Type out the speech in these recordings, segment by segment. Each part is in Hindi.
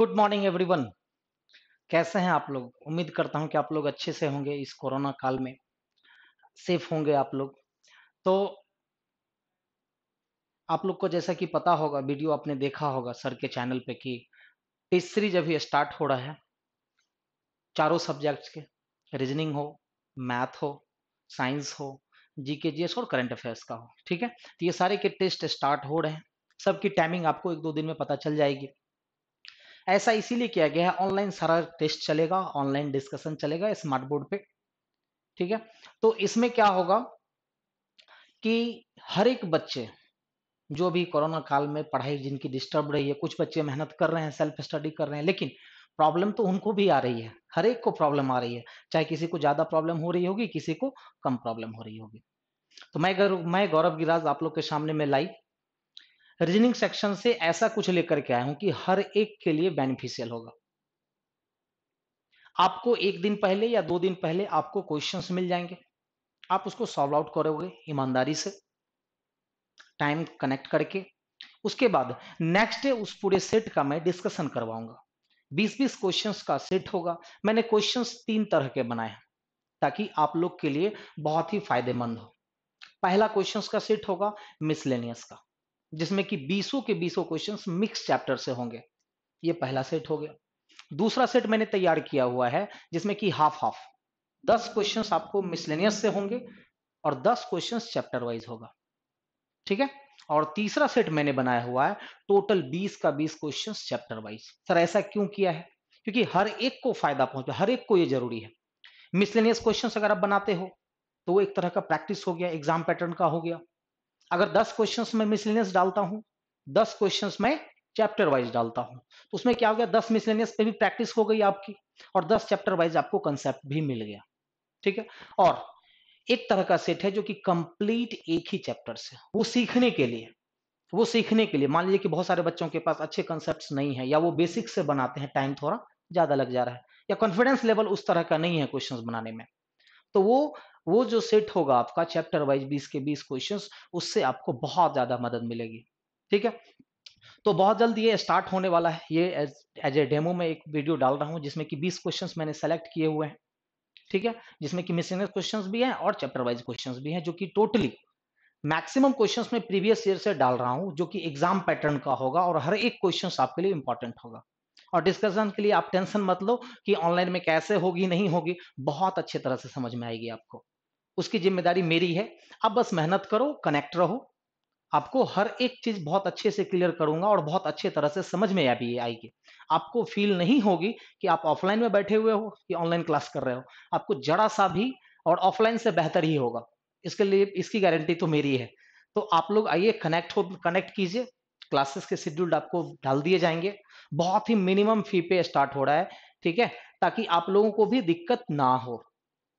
गुड मॉर्निंग एवरीवन कैसे हैं आप लोग उम्मीद करता हूं कि आप लोग अच्छे से होंगे इस कोरोना काल में सेफ होंगे आप लोग तो आप लोग को जैसा कि पता होगा वीडियो आपने देखा होगा सर के चैनल पे कि टेस्ट सीरीज अभी स्टार्ट हो रहा है चारों सब्जेक्ट्स के रीजनिंग हो मैथ हो साइंस हो जीके जीएस और करंट अफेयर्स का हो ठीक है तो ये सारे के टेस्ट स्टार्ट हो रहे हैं सबकी टाइमिंग आपको एक दो दिन में पता चल जाएगी ऐसा इसीलिए किया गया है ऑनलाइन सारा टेस्ट चलेगा ऑनलाइन डिस्कशन चलेगा स्मार्ट बोर्ड पे ठीक है तो इसमें क्या होगा कि हर एक बच्चे जो भी कोरोना काल में पढ़ाई जिनकी डिस्टर्ब रही है कुछ बच्चे मेहनत कर रहे हैं सेल्फ स्टडी कर रहे हैं लेकिन प्रॉब्लम तो उनको भी आ रही है हर एक को प्रॉब्लम आ रही है चाहे किसी को ज्यादा प्रॉब्लम हो रही होगी किसी को कम प्रॉब्लम हो रही होगी तो मैं मैं गौरव गिराज आप लोग के सामने में लाइव रीजनिंग सेक्शन से ऐसा कुछ लेकर के आया हूं कि हर एक के लिए बेनिफिशियल होगा आपको एक दिन पहले या दो दिन पहले आपको क्वेश्चंस मिल जाएंगे आप उसको सॉल्व आउट करोगे ईमानदारी से टाइम कनेक्ट करके उसके बाद नेक्स्ट डे उस पूरे सेट का मैं डिस्कशन करवाऊंगा 20-20 क्वेश्चंस का सेट होगा मैंने क्वेश्चंस तीन तरह के बनाए हैं ताकि आप लोग के लिए बहुत ही फायदेमंद हो पहला क्वेश्चंस का सेट होगा मिसलेनियस का जिसमें कि बीसों के बीसों क्वेश्चन मिक्स चैप्टर से होंगे ये पहला सेट हो गया दूसरा सेट मैंने तैयार किया हुआ है जिसमें कि हाफ हाफ दस क्वेश्चन आपको मिसलेनियस से होंगे और दस क्वेश्चन चैप्टर वाइज होगा ठीक है और तीसरा सेट मैंने बनाया हुआ है टोटल बीस का बीस क्वेश्चन चैप्टर वाइज सर ऐसा क्यों किया है क्योंकि हर एक को फायदा पहुंचे हर एक को ये जरूरी है मिसलेनियस क्वेश्चन अगर आप बनाते हो तो वो एक तरह का प्रैक्टिस हो गया एग्जाम पैटर्न का हो गया अगर दस क्वेश्चन में मिसलिनियस डालता हूं दस क्वेश्चन में चैप्टर वाइज डालता हूं तो उसमें क्या हो गया दस मिसलेनियस पे भी प्रैक्टिस हो गई आपकी और दस चैप्टर वाइज आपको कंसेप्ट भी मिल गया ठीक है और एक तरह का सेट है जो कि कंप्लीट एक ही चैप्टर से वो सीखने के लिए वो सीखने के लिए मान लीजिए कि बहुत सारे बच्चों के पास अच्छे कंसेप्ट नहीं है या वो बेसिक से बनाते हैं टाइम थोड़ा ज्यादा लग जा रहा है या कॉन्फिडेंस लेवल उस तरह का नहीं है क्वेश्चन बनाने में तो वो वो जो सेट होगा आपका चैप्टर वाइज बीस के बीस क्वेश्चन उससे आपको बहुत ज्यादा मदद मिलेगी ठीक है तो बहुत जल्द ये स्टार्ट होने वाला है ये एज ए डेमो में एक वीडियो डाल रहा हूँ जिसमें कि 20 क्वेश्चंस मैंने सेलेक्ट किए हुए हैं ठीक है जिसमें कि मिसलेनियस क्वेश्चंस भी हैं और चैप्टर वाइज क्वेश्चंस भी हैं जो कि टोटली मैक्सिमम क्वेश्चंस में प्रीवियस ईयर से डाल रहा हूँ जो कि एग्जाम पैटर्न का होगा और हर एक क्वेश्चन आपके लिए इंपॉर्टेंट होगा और डिस्कशन के लिए आप टेंशन मत लो कि ऑनलाइन में कैसे होगी नहीं होगी बहुत अच्छे तरह से समझ में आएगी आपको उसकी जिम्मेदारी मेरी है आप बस मेहनत करो कनेक्ट रहो आपको हर एक चीज बहुत अच्छे से क्लियर करूंगा और बहुत अच्छे तरह से समझ में अभी आएगी आपको फील नहीं होगी कि आप ऑफलाइन में बैठे हुए हो कि ऑनलाइन क्लास कर रहे हो आपको जड़ा सा भी और ऑफलाइन से बेहतर ही होगा इसके लिए इसकी गारंटी तो मेरी है तो आप लोग आइए कनेक्ट हो कनेक्ट कीजिए क्लासेस के शेड्यूल आपको डाल दिए जाएंगे बहुत ही मिनिमम फी पे स्टार्ट हो रहा है ठीक है ताकि आप लोगों को भी दिक्कत ना हो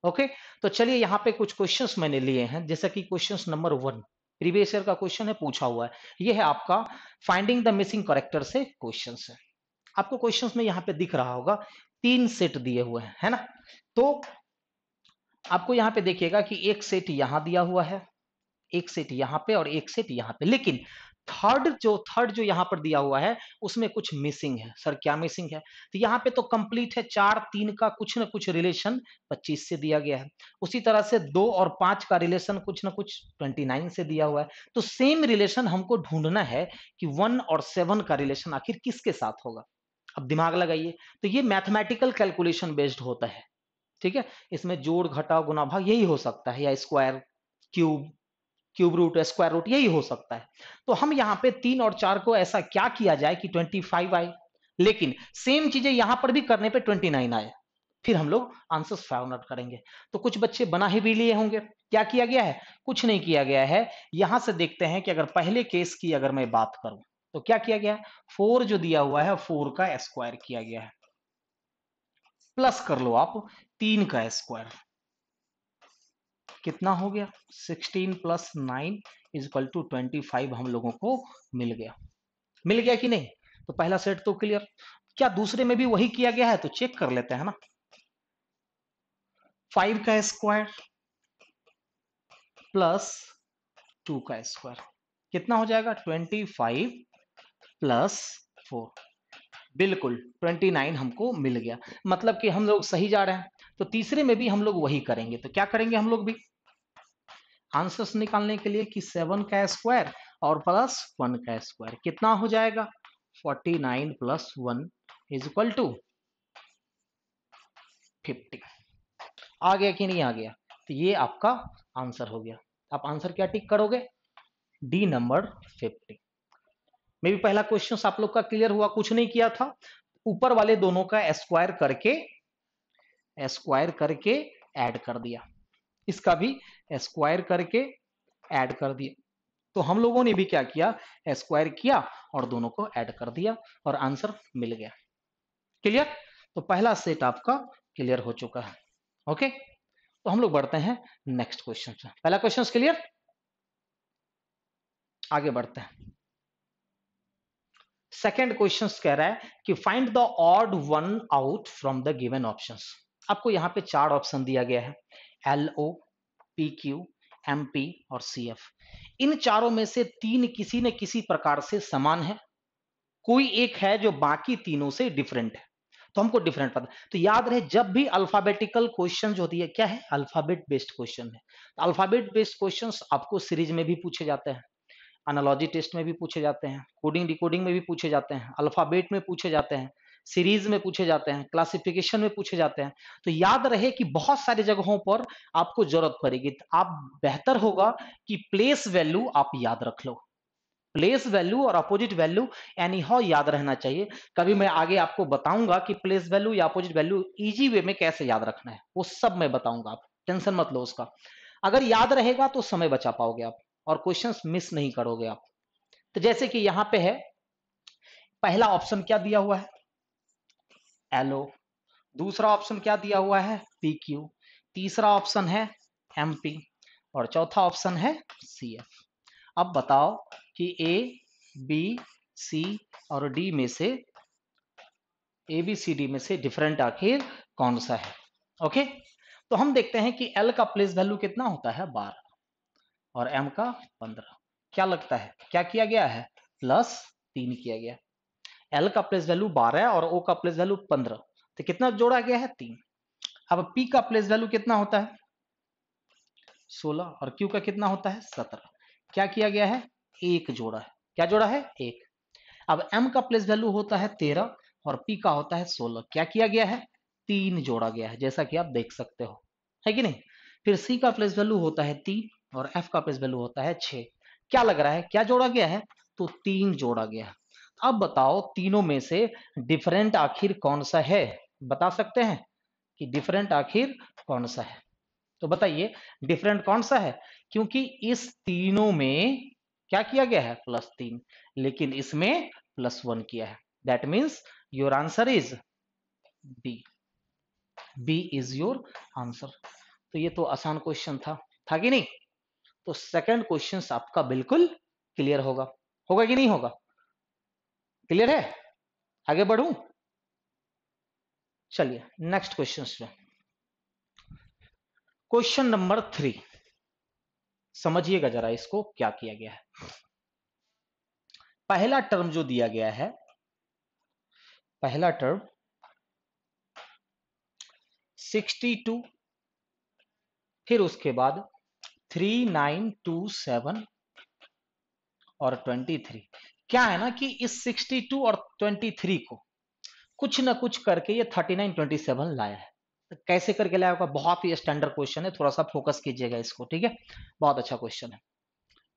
ओके तो चलिए यहाँ पे कुछ क्वेश्चंस मैंने लिए हैं जैसे कि questions number one previous year का क्वेश्चन है पूछा हुआ है ये है आपका फाइंडिंग द मिसिंग करेक्टर से क्वेश्चन है आपको क्वेश्चन में यहाँ पे दिख रहा होगा तीन सेट दिए हुए हैं है ना तो आपको यहाँ पे देखिएगा कि एक सेट यहाँ दिया हुआ है एक सेट यहाँ पे और एक सेट यहाँ पे लेकिन थर्ड जो थर्ड जो यहाँ पर दिया हुआ है उसमें कुछ मिसिंग है सर क्या मिसिंग है तो यहाँ पे तो कंप्लीट है चार तीन का कुछ ना कुछ रिलेशन पच्चीस से दिया गया है उसी तरह से दो और पांच का रिलेशन कुछ ना कुछ ट्वेंटी नाइन से दिया हुआ है तो सेम रिलेशन हमको ढूंढना है कि वन और सेवन का रिलेशन आखिर किसके साथ होगा अब दिमाग लगाइए तो ये मैथमेटिकल कैलकुलेशन बेस्ड होता है ठीक है इसमें जोड़ घटाव गुना भाग यही हो सकता है या square cube cube root square root यही हो सकता है तो हम यहाँ पे तीन और चार को ऐसा क्या किया जाए कि ट्वेंटी फाइव आए लेकिन सेम चीजें यहां पर भी करने पे ट्वेंटी नाइन आए फिर हम लोग आंसर फाइंड आउट करेंगे तो कुछ बच्चे बना ही भी लिए होंगे क्या किया गया है कुछ नहीं किया गया है यहां से देखते हैं कि अगर पहले केस की अगर मैं बात करूं तो क्या किया गया है फोर जो दिया हुआ है फोर का स्क्वायर किया गया है प्लस कर लो आप तीन का स्क्वायर कितना हो गया 16 plus nine is equal to twenty हम लोगों को मिल गया मिल गया कि नहीं तो पहला सेट तो क्लियर क्या दूसरे में भी वही किया गया है तो चेक कर लेते हैं ना फाइव का स्क्वायर प्लस टू का स्क्वायर कितना हो जाएगा ट्वेंटी फाइव प्लस फोर बिल्कुल 29 हमको मिल गया मतलब कि हम लोग सही जा रहे हैं तो तीसरे में भी हम लोग वही करेंगे तो क्या करेंगे हम लोग भी आंसर्स निकालने के लिए कि सेवन का स्क्वायर और प्लस वन का स्क्वायर कितना हो जाएगा forty nine plus one is equal to fifty आ गया कि नहीं आ गया तो ये आपका आंसर हो गया आप आंसर क्या टिक करोगे डी नंबर फिफ्टी मे भी पहला क्वेश्चन आप लोग का क्लियर हुआ कुछ नहीं किया था ऊपर वाले दोनों का स्क्वायर करके स्क्वायर करके ऐड कर दिया इसका भी स्क्वायर करके ऐड कर दिया तो हम लोगों ने भी क्या किया स्क्वायर किया और दोनों को ऐड कर दिया और आंसर मिल गया क्लियर तो पहला सेट आपका क्लियर हो चुका है ओके तो हम लोग बढ़ते हैं नेक्स्ट क्वेश्चन पहला क्वेश्चन क्लियर आगे बढ़ते हैं सेकेंड क्वेश्चन कह रहा है कि find the odd one out from the given option आपको यहां पे चार ऑप्शन दिया गया है L O P Q M P और सी एफ इन चारों में से तीन किसी न किसी प्रकार से समान है कोई एक है जो बाकी तीनों से डिफरेंट है तो हमको डिफरेंट पता तो याद रहे जब भी अल्फाबेटिकल क्वेश्चन जो होती है क्या है अल्फाबेट बेस्ड क्वेश्चन है तो अल्फाबेट बेस्ड क्वेश्चन आपको सीरीज में भी पूछे जाते हैं एनालॉजी टेस्ट में भी पूछे जाते हैं कोडिंग डिकोडिंग में भी पूछे जाते हैं अल्फाबेट में पूछे जाते हैं सीरीज में पूछे जाते हैं क्लासिफिकेशन में पूछे जाते हैं तो याद रहे कि बहुत सारी जगहों पर आपको जरूरत पड़ेगी आप बेहतर होगा कि प्लेस वैल्यू आप याद रख लो प्लेस वैल्यू और अपोजिट वैल्यू एनी हाउ याद रहना चाहिए कभी मैं आगे आपको बताऊंगा कि प्लेस वैल्यू या अपोजिट वैल्यू इजी वे में कैसे याद रखना है वो सब मैं बताऊंगा आप टेंशन मत लो उसका अगर याद रहेगा तो समय बचा पाओगे आप और क्वेश्चन मिस नहीं करोगे आप तो जैसे कि यहां पे है पहला ऑप्शन क्या दिया हुआ है एलओ दूसरा ऑप्शन क्या दिया हुआ है पी क्यू तीसरा ऑप्शन है एम पी और चौथा ऑप्शन है सी एफ अब बताओ कि ए बी सी और डी में से ए बी सी डी में से डिफरेंट आखिर कौन सा है ओके तो हम देखते हैं कि एल का प्लेस वैल्यू कितना होता है बारह और एम का पंद्रह क्या लगता है क्या किया गया है प्लस तीन किया गया एल का प्लेस वैल्यू बारह और ओ का प्लेस वैल्यू पंद्रह तो कितना जोड़ा गया है तीन अब पी का प्लेस वैल्यू कितना होता है सोलह और क्यू का कितना होता है सत्रह क्या किया गया है एक जोड़ा है क्या जोड़ा है एक अब एम का प्लेस वैल्यू होता है तेरह और पी का होता है सोलह क्या किया गया है तीन जोड़ा गया है जैसा कि आप देख सकते हो है कि नहीं फिर सी का प्लेस वैल्यू होता है तीन और एफ का प्लेस वैल्यू होता है छ क्या लग रहा है क्या जोड़ा गया है तो तीन जोड़ा गया है अब बताओ तीनों में से डिफरेंट आखिर कौन सा है बता सकते हैं कि डिफरेंट आखिर कौन सा है तो बताइए डिफरेंट कौन सा है क्योंकि इस तीनों में क्या किया गया है प्लस तीन लेकिन इसमें प्लस वन किया है that means your answer is B B is your answer तो ये तो आसान क्वेश्चन था था कि नहीं तो सेकंड क्वेश्चन आपका बिल्कुल क्लियर होगा होगा कि नहीं होगा क्लियर है आगे बढ़ू चलिए नेक्स्ट क्वेश्चन में क्वेश्चन नंबर थ्री समझिएगा जरा इसको क्या किया गया है पहला टर्म जो दिया गया है पहला टर्म 62 फिर उसके बाद 3927 और 23 क्या है ना कि इस 62 और 23 को कुछ ना कुछ करके ये 39 27 लाया है तो कैसे करके लाया होगा बहुत ही स्टैंडर्ड क्वेश्चन है थोड़ा सा फोकस कीजिएगा इसको ठीक है बहुत अच्छा क्वेश्चन है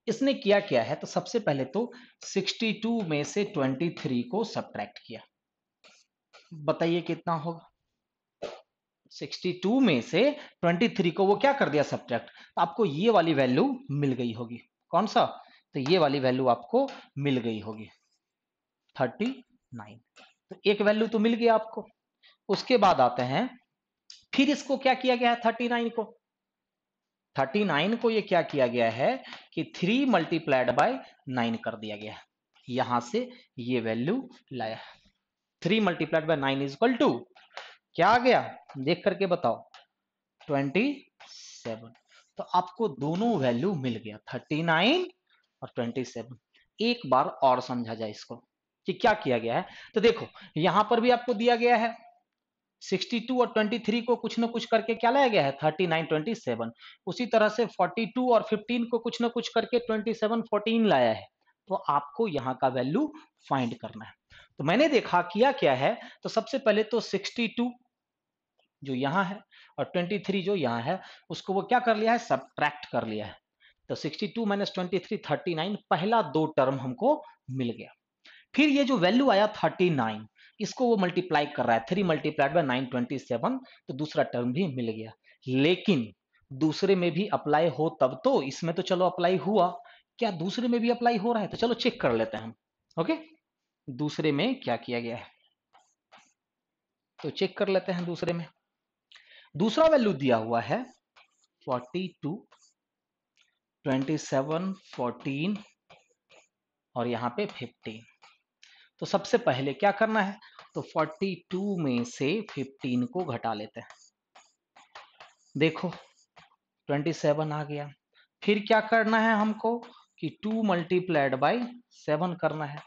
इसने किया क्या है तो सबसे पहले तो 62 में से 23 को सब्ट्रैक्ट किया बताइए कितना होगा 62 में से 23 को वो क्या कर दिया सब्ट्रैक्ट तो आपको ये वाली वैल्यू मिल गई होगी कौन सा तो ये वाली वैल्यू आपको मिल गई होगी थर्टी नाइन तो एक वैल्यू तो मिल गई आपको उसके बाद आते हैं फिर इसको क्या किया गया है थर्टी नाइन को थर्टी नाइन को ये क्या किया गया है कि थ्री मल्टीप्लाइड बाय नाइन कर दिया गया है यहां से ये वैल्यू लाया three multiplied by nine is equal to क्या आ गया देख करके बताओ ट्वेंटी सेवन तो आपको दोनों वैल्यू मिल गया थर्टी नाइन और 27 एक बार और समझा जाए इसको कि क्या किया गया है तो देखो यहां पर भी आपको दिया गया है 62 और 23 को कुछ ना कुछ करके क्या लाया गया है 39 27 उसी तरह से 42 और 15 को कुछ ना कुछ करके 27 14 लाया है तो आपको यहाँ का वैल्यू फाइंड करना है तो मैंने देखा किया क्या है तो सबसे पहले तो 62 जो यहाँ है और 23 जो यहाँ है उसको वो क्या कर लिया है सब कर लिया है तो 62 टू माइनस ट्वेंटी पहला दो टर्म हमको मिल गया फिर ये जो वैल्यू आया 39 इसको वो मल्टीप्लाई कर रहा है three multiplied by nine twenty तो दूसरा टर्म भी मिल गया लेकिन दूसरे में भी अप्लाई हो तब तो इसमें तो चलो अप्लाई हुआ क्या दूसरे में भी अप्लाई हो रहा है तो चलो चेक कर लेते हैं हम ओके दूसरे में क्या किया गया है तो चेक कर लेते हैं दूसरे में दूसरा वैल्यू दिया हुआ है 42 ट्वेंटी सेवन फोर्टीन और यहाँ पे फिफ्टीन तो सबसे पहले क्या करना है तो फोर्टी टू में से फिफ्टीन को घटा लेते हैं देखो ट्वेंटी सेवन आ गया फिर क्या करना है हमको कि टू मल्टीप्लाइड बाई सेवन करना है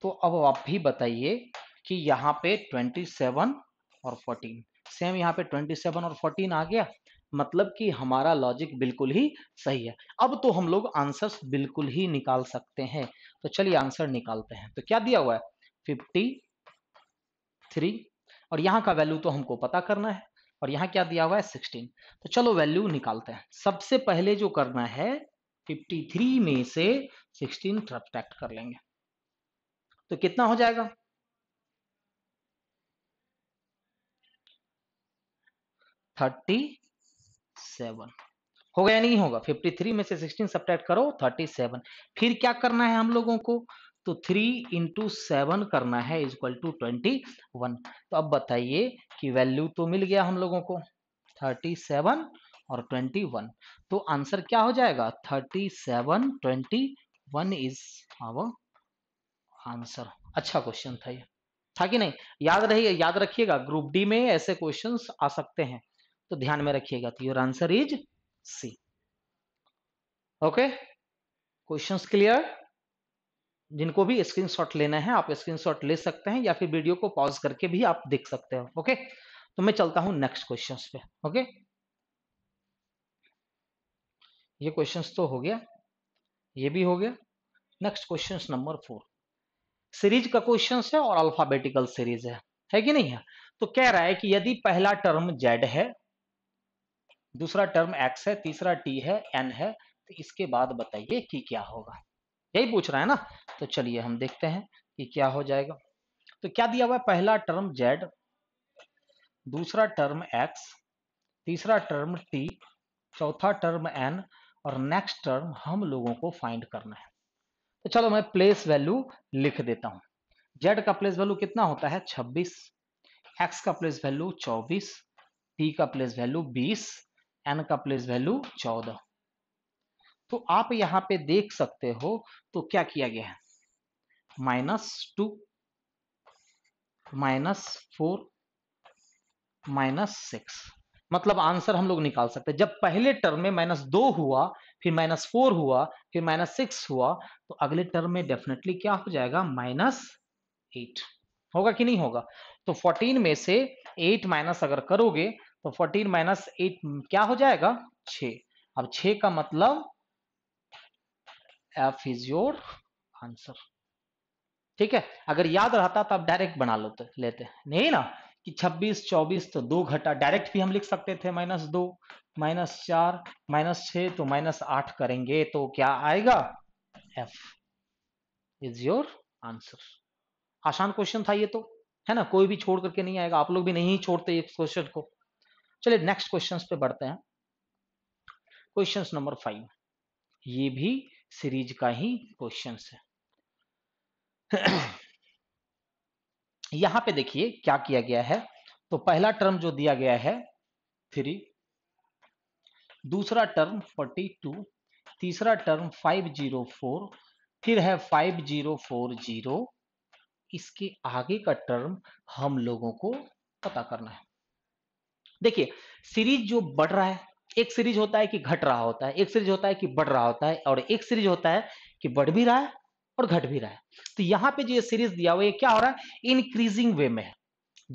तो अब आप भी बताइए कि यहाँ पे ट्वेंटी सेवन और फोर्टीन सेम यहाँ पे ट्वेंटी सेवन और फोर्टीन आ गया मतलब कि हमारा लॉजिक बिल्कुल ही सही है अब तो हम लोग आंसर्स बिल्कुल ही निकाल सकते हैं तो चलिए आंसर निकालते हैं तो क्या दिया हुआ है फिफ्टी थ्री और यहाँ का वैल्यू तो हमको पता करना है और यहाँ क्या दिया हुआ है सिक्सटीन तो चलो वैल्यू निकालते हैं सबसे पहले जो करना है फिफ्टी थ्री में से सिक्सटीन सब्ट्रैक्ट कर लेंगे तो कितना हो जाएगा थर्टी सेवन होगा या नहीं होगा फिफ्टी थ्री में से सिक्सटीन सब्ट्रैक्ट करो थर्टी सेवन फिर क्या करना है हम लोगों को तो थ्री इंटू सेवन करना है is equal to twenty one तो अब बताइए कि वैल्यू तो मिल गया हम लोगों को थर्टी सेवन और ट्वेंटी वन तो आंसर क्या हो जाएगा thirty seven twenty one is our answer अच्छा क्वेश्चन था ये था कि नहीं याद रहिए याद रखिएगा ग्रुप डी में ऐसे क्वेश्चंस आ सकते हैं तो ध्यान में रखिएगा तो your answer is C okay question clear जिनको भी स्क्रीनशॉट लेना है आप स्क्रीनशॉट ले सकते हैं या फिर वीडियो को पॉज करके भी आप देख सकते हो ओके तो मैं चलता हूं नेक्स्ट क्वेश्चंस पे ओके ये क्वेश्चंस तो हो गया ये भी हो गया next questions number four series का क्वेश्चन है और अल्फाबेटिकल सीरीज है है कि नहीं है तो कह रहा है कि यदि पहला टर्म जेड है दूसरा टर्म एक्स है तीसरा टी है एन है तो इसके बाद बताइए कि क्या होगा यही पूछ रहा है ना तो चलिए हम देखते हैं कि क्या हो जाएगा तो क्या दिया हुआ है पहला टर्म जेड दूसरा टर्म एक्स तीसरा टर्म टी चौथा टर्म एन और नेक्स्ट टर्म हम लोगों को फाइंड करना है तो चलो मैं प्लेस वैल्यू लिख देता हूं जेड का प्लेस वैल्यू कितना होता है 26 एक्स का प्लेस वैल्यू 24 टी का प्लेस वैल्यू बीस एन का प्लेस वैल्यू चौदह तो आप यहां पे देख सकते हो तो क्या किया गया है minus two minus four minus six मतलब आंसर हम लोग निकाल सकते हैं जब पहले टर्म में माइनस दो हुआ फिर माइनस फोर हुआ फिर माइनस सिक्स हुआ तो अगले टर्म में डेफिनेटली क्या हो जाएगा माइनस एट होगा कि नहीं होगा तो फोर्टीन में से एट माइनस अगर करोगे तो फोर्टीन माइनस एट क्या हो जाएगा छ अब छे का मतलब एफ इज योर आंसर ठीक है अगर याद रहता तो आप डायरेक्ट बना लेते लेते नहीं ना कि 26 24 तो दो घटा डायरेक्ट भी हम लिख सकते थे माइनस दो माइनस चार माइनस छ तो माइनस आठ करेंगे तो क्या आएगा एफ इज योर आंसर आसान क्वेश्चन था ये तो है ना कोई भी छोड़ करके नहीं आएगा आप लोग भी नहीं छोड़ते इस क्वेश्चन को चलिए नेक्स्ट क्वेश्चन पे बढ़ते हैं क्वेश्चन नंबर फाइव ये भी सीरीज का ही क्वेश्चन है यहां पे देखिए क्या किया गया है तो पहला टर्म जो दिया गया है थ्री दूसरा टर्म फोर्टी टू तीसरा टर्म फाइव जीरो फोर फिर है फाइव जीरो फोर जीरो इसके आगे का टर्म हम लोगों को पता करना है देखिए सीरीज जो बढ़ रहा है एक सीरीज होता है कि घट रहा होता है एक सीरीज होता है कि बढ़ रहा होता है और एक सीरीज होता है कि बढ़ भी रहा है और घट भी रहा है तो यहां पे जो ये सीरीज दिया हुआ है क्या हो रहा है इंक्रीजिंग वे में है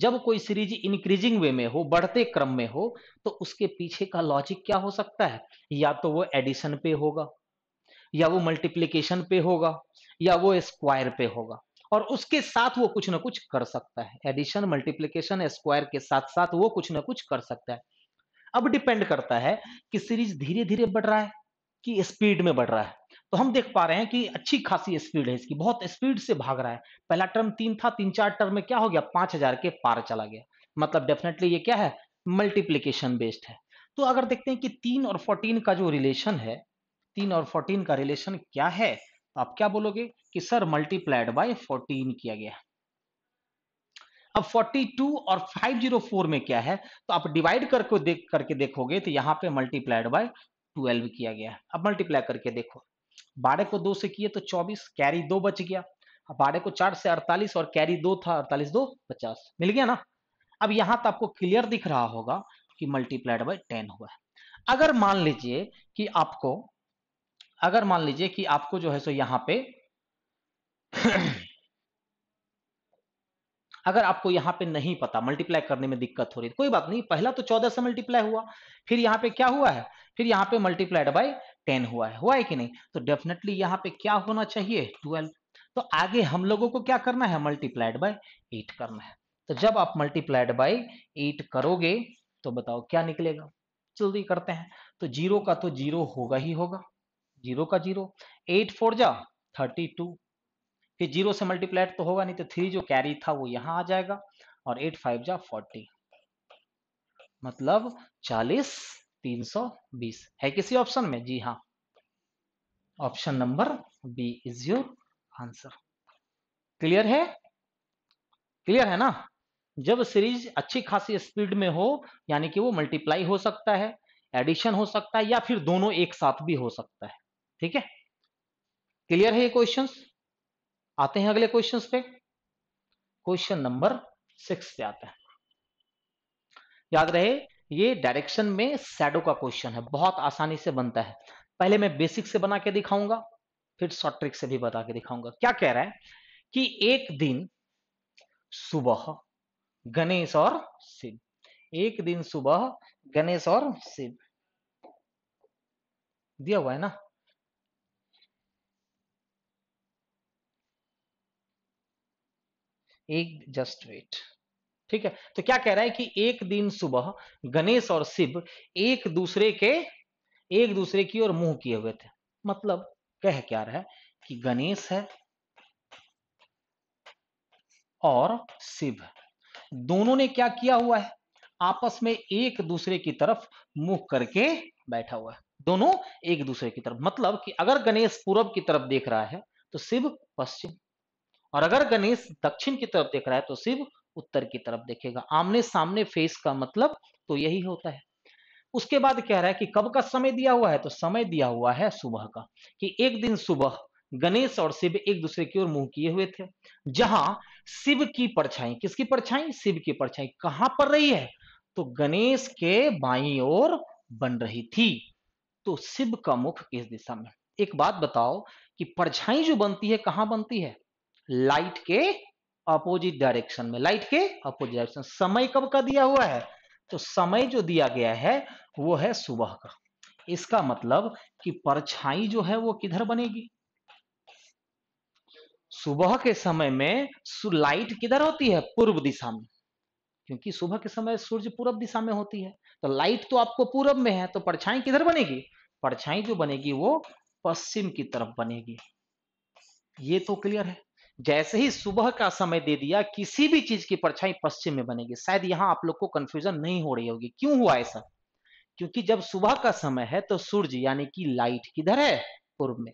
जब कोई सीरीज इंक्रीजिंग वे में हो बढ़ते क्रम में हो तो उसके पीछे का लॉजिक क्या हो सकता है या तो वो एडिशन पे होगा या वो मल्टीप्लीकेशन पे होगा या वो स्क्वायर पे होगा और उसके साथ वो कुछ ना कुछ कर सकता है एडिशन मल्टीप्लीकेशन स्क्वायर के साथ साथ वो कुछ ना कुछ कर सकता है अब डिपेंड करता है कि सीरीज धीरे धीरे बढ़ रहा है कि स्पीड में बढ़ रहा है तो हम देख पा रहे हैं कि अच्छी खासी स्पीड है इसकी बहुत स्पीड से भाग रहा है पहला टर्म तीन था तीन चार टर्म में क्या हो गया पांच हजार के पार चला गया मतलब डेफिनेटली ये क्या है मल्टीप्लीकेशन बेस्ड है तो अगर देखते हैं कि तीन और फोर्टीन का जो रिलेशन है तीन और फोर्टीन का रिलेशन क्या है तो आप क्या बोलोगे कि सर मल्टीप्लाइड बाय 14 किया गया अब 42 और 504 में क्या है तो आप डिवाइड करके देख करके देखोगे तो यहां पे मल्टीप्लाइड बाय 12 किया गया अब मल्टीप्लाई करके देखो बारह को दो से किए तो चौबीस कैरी दो बच गया अब बारह को चार से अड़तालीस और कैरी दो था अड़तालीस दो पचास मिल गया ना अब यहां तो आपको क्लियर दिख रहा होगा कि मल्टीप्लाइड बाय टेन हुआ है अगर मान लीजिए कि आपको अगर मान लीजिए कि आपको जो है सो यहां पे अगर आपको यहां पे नहीं पता मल्टीप्लाई करने में दिक्कत हो रही तो कोई बात नहीं पहला तो चौदह से मल्टीप्लाई हुआ फिर यहाँ पे क्या हुआ है फिर यहां पे मल्टीप्लाइड बाई टेन हुआ है हुआ है कि नहीं तो डेफिनेटली यहां पे क्या होना चाहिए ट्वेल्व तो आगे हम लोगों को क्या करना है मल्टीप्लाइड बाई एट करना है तो जब आप मल्टीप्लाइड बाई एट करोगे तो बताओ क्या निकलेगा जल्दी करते हैं तो जीरो का तो जीरो होगा ही होगा जीरो का जीरो एट फोर जा थर्टी टू फिर जीरो से मल्टीप्लाइड तो होगा नहीं तो थ्री जो कैरी था वो यहाँ आ जाएगा और एट फाइव जा फोर्टी मतलब चालीस तीन सौ बीस है किसी ऑप्शन में जी हाँ option number B is your answer clear है क्लियर है ना जब सीरीज अच्छी खासी स्पीड में हो यानी कि वो मल्टीप्लाई हो सकता है एडिशन हो सकता है या फिर दोनों एक साथ भी हो सकता है ठीक है क्लियर है ये क्वेश्चंस आते हैं अगले क्वेश्चंस पे क्वेश्चन नंबर सिक्स पे आते हैं याद रहे ये डायरेक्शन में सैडो का क्वेश्चन है बहुत आसानी से बनता है पहले मैं बेसिक से बना के दिखाऊंगा फिर शॉर्ट ट्रिक से भी बता के दिखाऊंगा क्या कह रहा है कि एक दिन सुबह गणेश और शिव एक दिन सुबह गणेश और शिव दिया हुआ है ना एक जस्ट वेट ठीक है तो क्या कह रहा है कि एक दिन सुबह गणेश और शिव एक दूसरे के एक दूसरे की ओर मुंह किए हुए थे मतलब कह क्या रहा है कि गणेश है और शिव दोनों ने क्या किया हुआ है आपस में एक दूसरे की तरफ मुंह करके बैठा हुआ है दोनों एक दूसरे की तरफ मतलब कि अगर गणेश पूर्व की तरफ देख रहा है तो शिव पश्चिम और अगर गणेश दक्षिण की तरफ देख रहा है तो शिव उत्तर की तरफ देखेगा आमने सामने फेस का मतलब तो यही होता है उसके बाद कह रहा है कि कब का समय दिया हुआ है तो समय दिया हुआ है सुबह का कि एक दिन सुबह गणेश और शिव एक दूसरे की ओर मुंह किए हुए थे जहां शिव की परछाई किसकी परछाई शिव की परछाई कहां पर रही है तो गणेश के बाई ओर बन रही थी तो शिव का मुख किस दिशा में एक बात बताओ कि परछाई जो बनती है कहां बनती है लाइट के अपोजिट डायरेक्शन में लाइट के अपोजिट डायरेक्शन समय कब का दिया हुआ है तो समय जो दिया गया है वो है सुबह का इसका मतलब कि परछाई जो है वो किधर बनेगी सुबह के समय में लाइट किधर होती है पूर्व दिशा में क्योंकि सुबह के समय सूर्य पूर्व दिशा में होती है तो लाइट तो आपको पूर्व में है तो परछाई किधर बनेगी परछाई जो बनेगी वो पश्चिम की तरफ बनेगी ये तो क्लियर है जैसे ही सुबह का समय दे दिया किसी भी चीज की परछाई पश्चिम में बनेगी शायद यहां आप लोग को कंफ्यूजन नहीं हो रही होगी क्यों हुआ ऐसा क्योंकि जब सुबह का समय है तो सूर्य यानी कि लाइट किधर है पूर्व में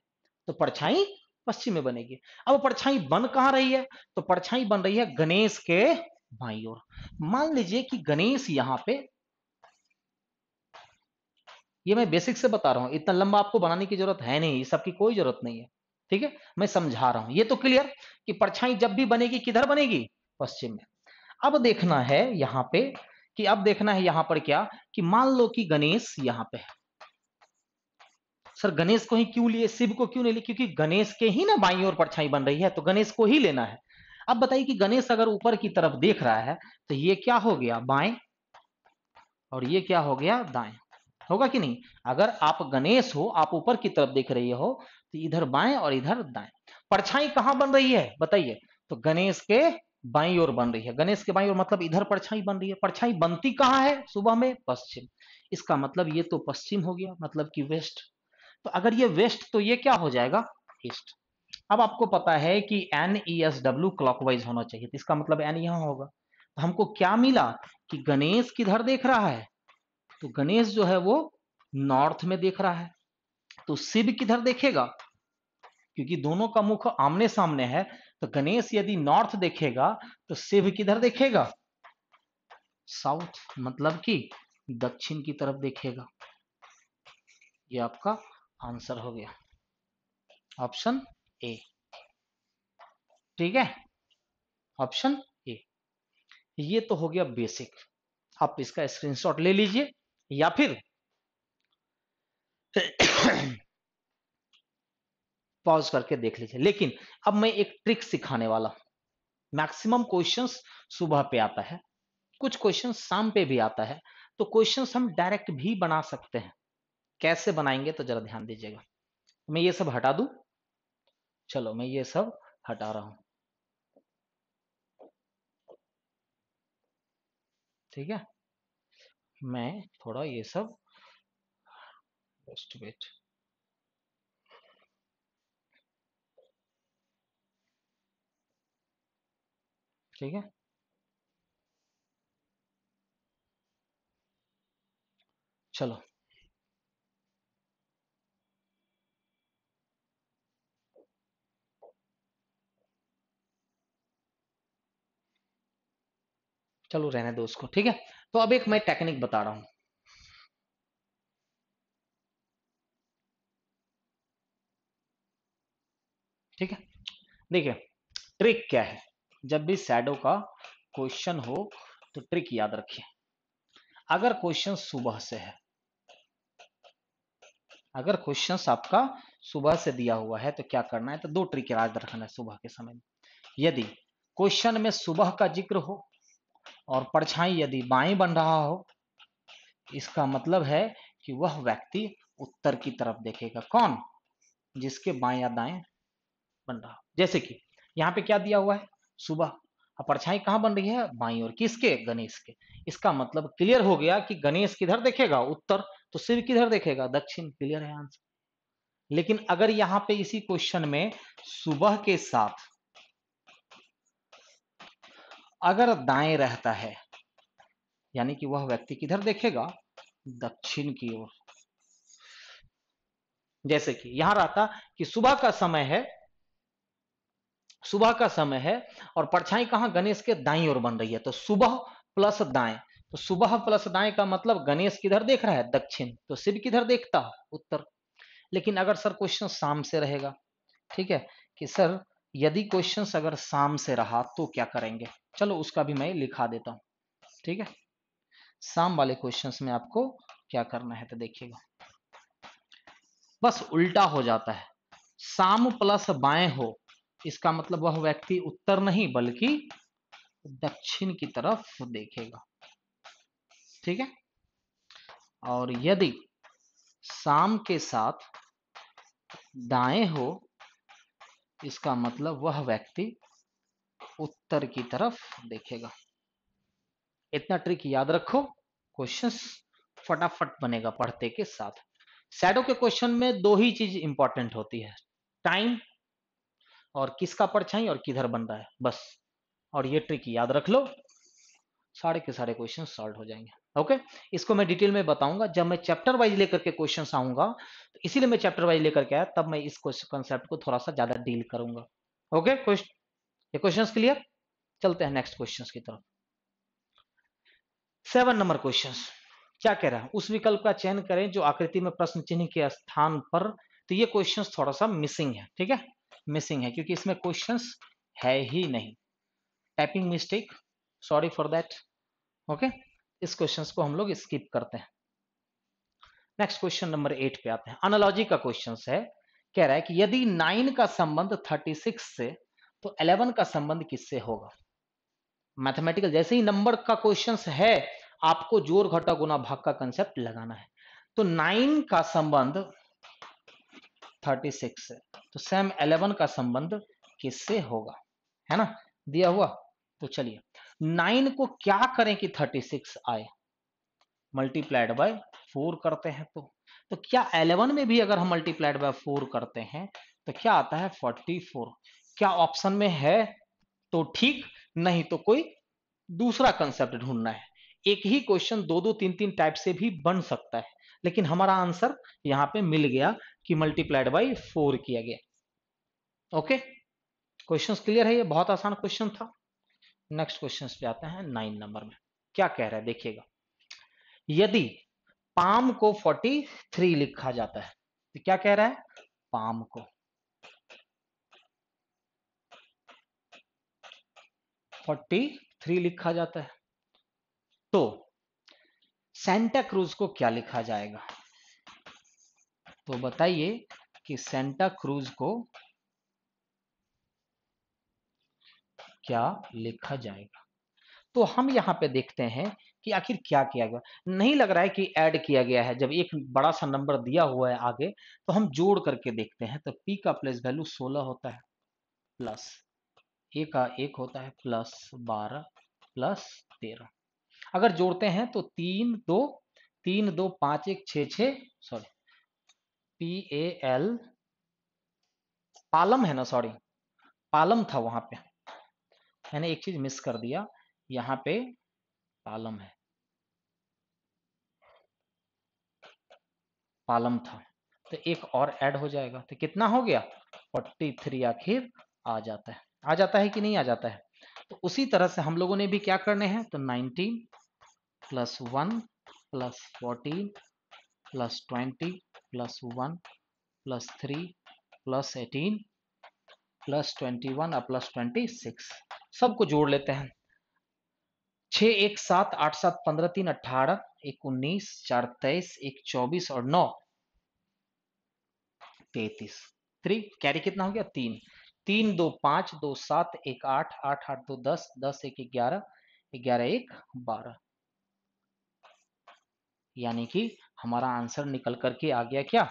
तो परछाई पश्चिम में बनेगी अब परछाई बन कहां रही है तो परछाई बन रही है गणेश के बाई ओर मान लीजिए कि गणेश यहां पे ये मैं बेसिक से बता रहा हूं इतना लंबा आपको बनाने की जरूरत है नहीं सबकी कोई जरूरत नहीं है ठीक है मैं समझा रहा हूं ये तो क्लियर कि परछाई जब भी बनेगी किधर बनेगी पश्चिम में अब देखना है यहां पे कि अब देखना है यहां पर क्या कि मान लो कि गणेश यहाँ पे है सर गणेश को ही क्यों लिए शिव को क्यों नहीं लिए क्योंकि गणेश के ही ना बाई और परछाई बन रही है तो गणेश को ही लेना है अब बताइए कि गणेश अगर ऊपर की तरफ देख रहा है तो ये क्या हो गया बाएं और ये क्या हो गया दाएं होगा कि नहीं अगर आप गणेश हो आप ऊपर की तरफ देख रही हो तो इधर बाएं और इधर दाएं परछाई कहां बन रही है बताइए तो गणेश के बाई ओर बन रही है गणेश के बाई ओर मतलब इधर परछाई बन रही है परछाई बनती कहाँ है सुबह में पश्चिम इसका मतलब ये तो पश्चिम हो गया मतलब कि वेस्ट तो अगर ये वेस्ट तो ये क्या हो जाएगा ईस्ट अब आपको पता है कि N E S W clockwise होना चाहिए तो इसका मतलब एन यहां होगा तो हमको क्या मिला कि गणेश किधर देख रहा है तो गणेश जो है वो नॉर्थ में देख रहा है तो शिव किधर देखेगा क्योंकि दोनों का मुख आमने सामने है तो गणेश यदि नॉर्थ देखेगा तो शिव किधर देखेगा साउथ मतलब कि दक्षिण की तरफ देखेगा ये आपका आंसर हो गया ऑप्शन ए ठीक है ऑप्शन ए ये तो हो गया बेसिक आप इसका स्क्रीनशॉट ले लीजिए या फिर पॉज करके देख लीजिए लेकिन अब मैं एक ट्रिक सिखाने वाला हूं मैक्सिमम क्वेश्चंस सुबह पे आता है कुछ क्वेश्चन शाम पे भी आता है तो क्वेश्चन हम डायरेक्ट भी बना सकते हैं कैसे बनाएंगे तो जरा ध्यान दीजिएगा मैं ये सब हटा दू चलो मैं ये सब हटा रहा हूं ठीक है मैं थोड़ा ये सब जस्ट वेट ठीक है चलो चलो रहने दो उसको ठीक है तो अब एक मैं टेक्निक बता रहा हूं ठीक है देखिए ट्रिक क्या है जब भी सैडो का क्वेश्चन हो तो ट्रिक याद रखिए अगर क्वेश्चन सुबह से है अगर क्वेश्चन आपका सुबह से दिया हुआ है तो क्या करना है तो दो ट्रिक याद रखना है सुबह के समय में यदि क्वेश्चन में सुबह का जिक्र हो और परछाई यदि बाई बन रहा हो इसका मतलब है कि वह व्यक्ति उत्तर की तरफ देखेगा कौन जिसके बाएं या दाएं बन रहा हो जैसे कि यहाँ पे क्या दिया हुआ है सुबह परछाई कहाँ बन रही है बाई और किसके गणेश के इसका मतलब क्लियर हो गया कि गणेश किधर देखेगा उत्तर तो शिव किधर देखेगा दक्षिण क्लियर है आंसर लेकिन अगर यहाँ पे इसी क्वेश्चन में सुबह के साथ अगर दाएं रहता है यानी कि वह व्यक्ति किधर देखेगा दक्षिण की ओर जैसे कि यहां रहता कि सुबह का समय है सुबह का समय है और परछाई कहां गणेश के दाई ओर बन रही है तो सुबह प्लस दाएं तो सुबह प्लस दाएं का मतलब गणेश किधर देख रहा है दक्षिण तो शिव किधर देखता उत्तर लेकिन अगर सर क्वेश्चन शाम से रहेगा ठीक है कि सर यदि क्वेश्चन अगर शाम से रहा तो क्या करेंगे चलो उसका भी मैं लिखा देता हूं ठीक है शाम वाले क्वेश्चन में आपको क्या करना है तो देखिएगा बस उल्टा हो जाता है शाम प्लस बाएं हो इसका मतलब वह व्यक्ति उत्तर नहीं बल्कि दक्षिण की तरफ देखेगा ठीक है और यदि शाम के साथ दाएं हो इसका मतलब वह व्यक्ति उत्तर की तरफ देखेगा इतना ट्रिक याद रखो क्वेश्चंस फटाफट बनेगा पढ़ते के साथ सैडो के क्वेश्चन में दो ही चीज इंपॉर्टेंट होती है टाइम और किसका परछाई और किधर बन रहा है बस और ये ट्रिक याद रख लो सारे के सारे क्वेश्चन सॉल्व हो जाएंगे ओके इसको मैं डिटेल में बताऊंगा जब मैं चैप्टर वाइज लेकर के क्वेश्चन आऊंगा तो इसीलिए मैं चैप्टर वाइज लेकर के आया तब मैं इस कंसेप्ट को थोड़ा सा ज्यादा डील करूंगा ओके ये क्वेश्चन क्लियर चलते हैं नेक्स्ट क्वेश्चन की तरफ सेवन नंबर क्वेश्चन क्या कह रहा है उस विकल्प का चयन करें जो आकृति में प्रश्न चिन्ह के स्थान पर तो ये क्वेश्चन थोड़ा सा मिसिंग है ठीक है मिसिंग है क्योंकि इसमें क्वेश्चन है ही नहीं typing mistake sorry for that okay इस क्वेश्चन को हम लोग स्किप करते हैं नेक्स्ट क्वेश्चन नंबर एट पे आते हैं अनोलॉजी का क्वेश्चन है कह रहा है कि यदि नाइन का संबंध थर्टी सिक्स से तो इलेवन का संबंध किससे होगा मैथमेटिकल जैसे ही नंबर का क्वेश्चन है आपको जोर घटा गुना भाग का कंसेप्ट लगाना है तो नाइन का संबंध थर्टी सिक्स से तो सेम इलेवन का संबंध किससे होगा है ना दिया हुआ तो चलिए नाइन को क्या करें कि थर्टी सिक्स आए मल्टीप्लाइड बाय फोर करते हैं तो तो क्या एलेवन में भी अगर हम मल्टीप्लाइड बाय फोर करते हैं तो क्या आता है फोर्टी फोर क्या ऑप्शन में है तो ठीक नहीं तो कोई दूसरा कंसेप्ट ढूंढना है एक ही क्वेश्चन दो दो तीन तीन टाइप से भी बन सकता है लेकिन हमारा आंसर यहां पे मिल गया कि मल्टीप्लाइड बाई फोर किया गया ओके क्वेश्चन क्लियर है ये बहुत आसान क्वेश्चन था नेक्स्ट क्वेश्चन पे आते हैं नाइन नंबर में क्या कह रहा है देखिएगा यदि पाम को 43 लिखा जाता है तो क्या कह रहा है पाम को थ्री लिखा जाता है तो सेंटा क्रूज को क्या लिखा जाएगा तो बताइए कि सेंटा क्रूज को क्या लिखा जाएगा तो हम यहाँ पे देखते हैं कि आखिर क्या किया गया नहीं लग रहा है कि ऐड किया गया है जब एक बड़ा सा नंबर दिया हुआ है आगे तो हम जोड़ करके देखते हैं तो पी का प्लेस वैल्यू सोलह होता है प्लस ए का एक होता है प्लस बारह प्लस तेरह अगर जोड़ते हैं तो तीन दो तीन दो पांच एक छ छ sorry P A L Palam है ना सॉरी पालम था वहां पे मैंने एक चीज मिस कर दिया यहां पे पालम है पालम था तो एक और ऐड हो जाएगा तो कितना हो गया फोर्टी थ्री आखिर आ जाता है आ जाता है कि नहीं आ जाता है तो उसी तरह से हम लोगों ने भी क्या करने हैं तो nineteen plus one plus fourteen plus twenty plus one plus three plus eighteen plus twenty one और प्लस ट्वेंटी सिक्स सबको जोड़ लेते हैं छ एक सात आठ सात पंद्रह तीन अठारह एक उन्नीस चार तेईस एक चौबीस और नौ तैतीस थ्री कैरी कितना हो गया तीन तीन दो पांच दो सात एक आठ आठ आठ दो दस दस एक ग्यारह ग्यारह एक बारह यानी कि हमारा आंसर निकल करके आ गया क्या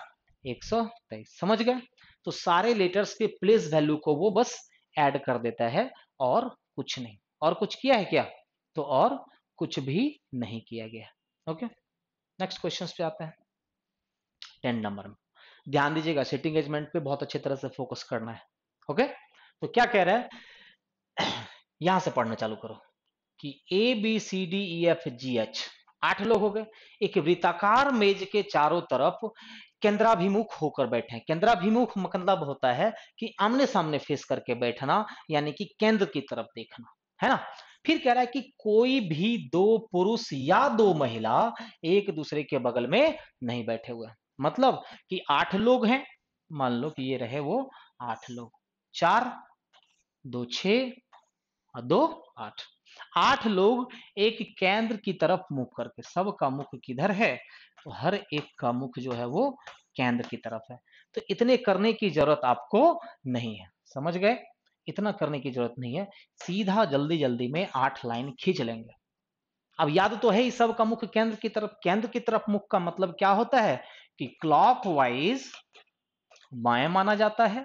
एक सौ तेईस समझ गए तो सारे लेटर्स के प्लेस वैल्यू को वो बस ऐड कर देता है और कुछ नहीं और कुछ किया है क्या तो और कुछ भी नहीं किया गया ओके नेक्स्ट क्वेश्चन पे आते हैं टेन नंबर में ध्यान दीजिएगा सिटिंग एजमेंट पे बहुत अच्छी तरह से फोकस करना है ओके तो क्या कह रहा है यहां से पढ़ना चालू करो कि A B C D E F G H आठ लोग हो गए एक वृत्ताकार मेज के चारों तरफ केंद्राभिमुख होकर बैठे केंद्राभिमुख मतलब होता है कि आमने सामने फेस करके बैठना यानी कि केंद्र की तरफ देखना है ना फिर कह रहा है कि कोई भी दो पुरुष या दो महिला एक दूसरे के बगल में नहीं बैठे हुए मतलब कि आठ लोग हैं मान लो कि ये रहे वो आठ लोग चार दो छ दो आठ आठ लोग एक केंद्र की तरफ मुख करके सबका मुख किधर है तो हर एक का मुख जो है वो केंद्र की तरफ है तो इतने करने की जरूरत आपको नहीं है समझ गए इतना करने की जरूरत नहीं है सीधा जल्दी जल्दी में आठ लाइन खींच लेंगे अब याद तो है ही सब का मुख केंद्र की तरफ केंद्र की तरफ मुख का मतलब क्या होता है कि क्लॉक वाइज बाएं माना जाता है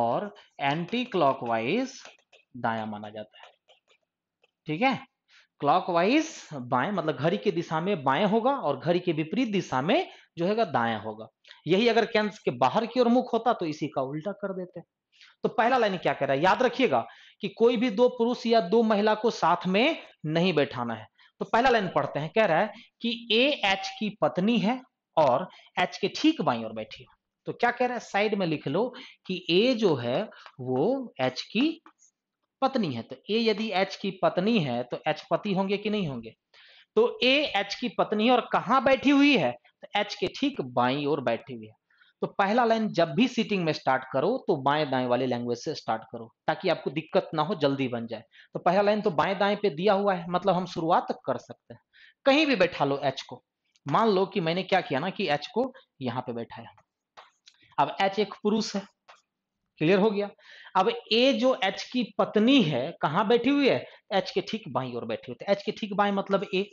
और एंटी क्लॉक वाइज दाया माना जाता है ठीक है क्लॉकवाइज बाएं मतलब घड़ी की दिशा में बाएं होगा और घड़ी के विपरीत दिशा में जो है दाएं होगा यही अगर केंद्र के बाहर की ओर मुख होता तो इसी का उल्टा कर देते तो पहला लाइन क्या कह रहा है याद रखिएगा कि कोई भी दो पुरुष या दो महिला को साथ में नहीं बैठाना है तो पहला लाइन पढ़ते हैं कह रहा है कि ए एच की पत्नी है और एच के ठीक बाई और बैठी है तो क्या कह रहा है साइड में लिख लो कि ए जो है वो एच की पत्नी है तो ए यदि एच की पत्नी है तो एच पति होंगे कि नहीं होंगे तो ए एच की पत्नी है और कहा बैठी हुई है तो एच के ठीक बाई और बैठी हुई है तो पहला लाइन जब भी सीटिंग में स्टार्ट करो तो बाएं दाएं वाले लैंग्वेज से स्टार्ट करो ताकि आपको दिक्कत ना हो जल्दी बन जाए तो पहला लाइन तो बाएं दाएं पे दिया हुआ है मतलब हम शुरुआत कर सकते हैं कहीं भी बैठा लो एच को मान लो कि मैंने क्या किया ना कि एच को यहाँ पे बैठाया अब एच एक पुरुष है क्लियर हो गया अब ए जो एच की पत्नी है कहां बैठी हुई है एच के ठीक बाई और बैठी हुई है एच तो के ठीक बाई मतलब ए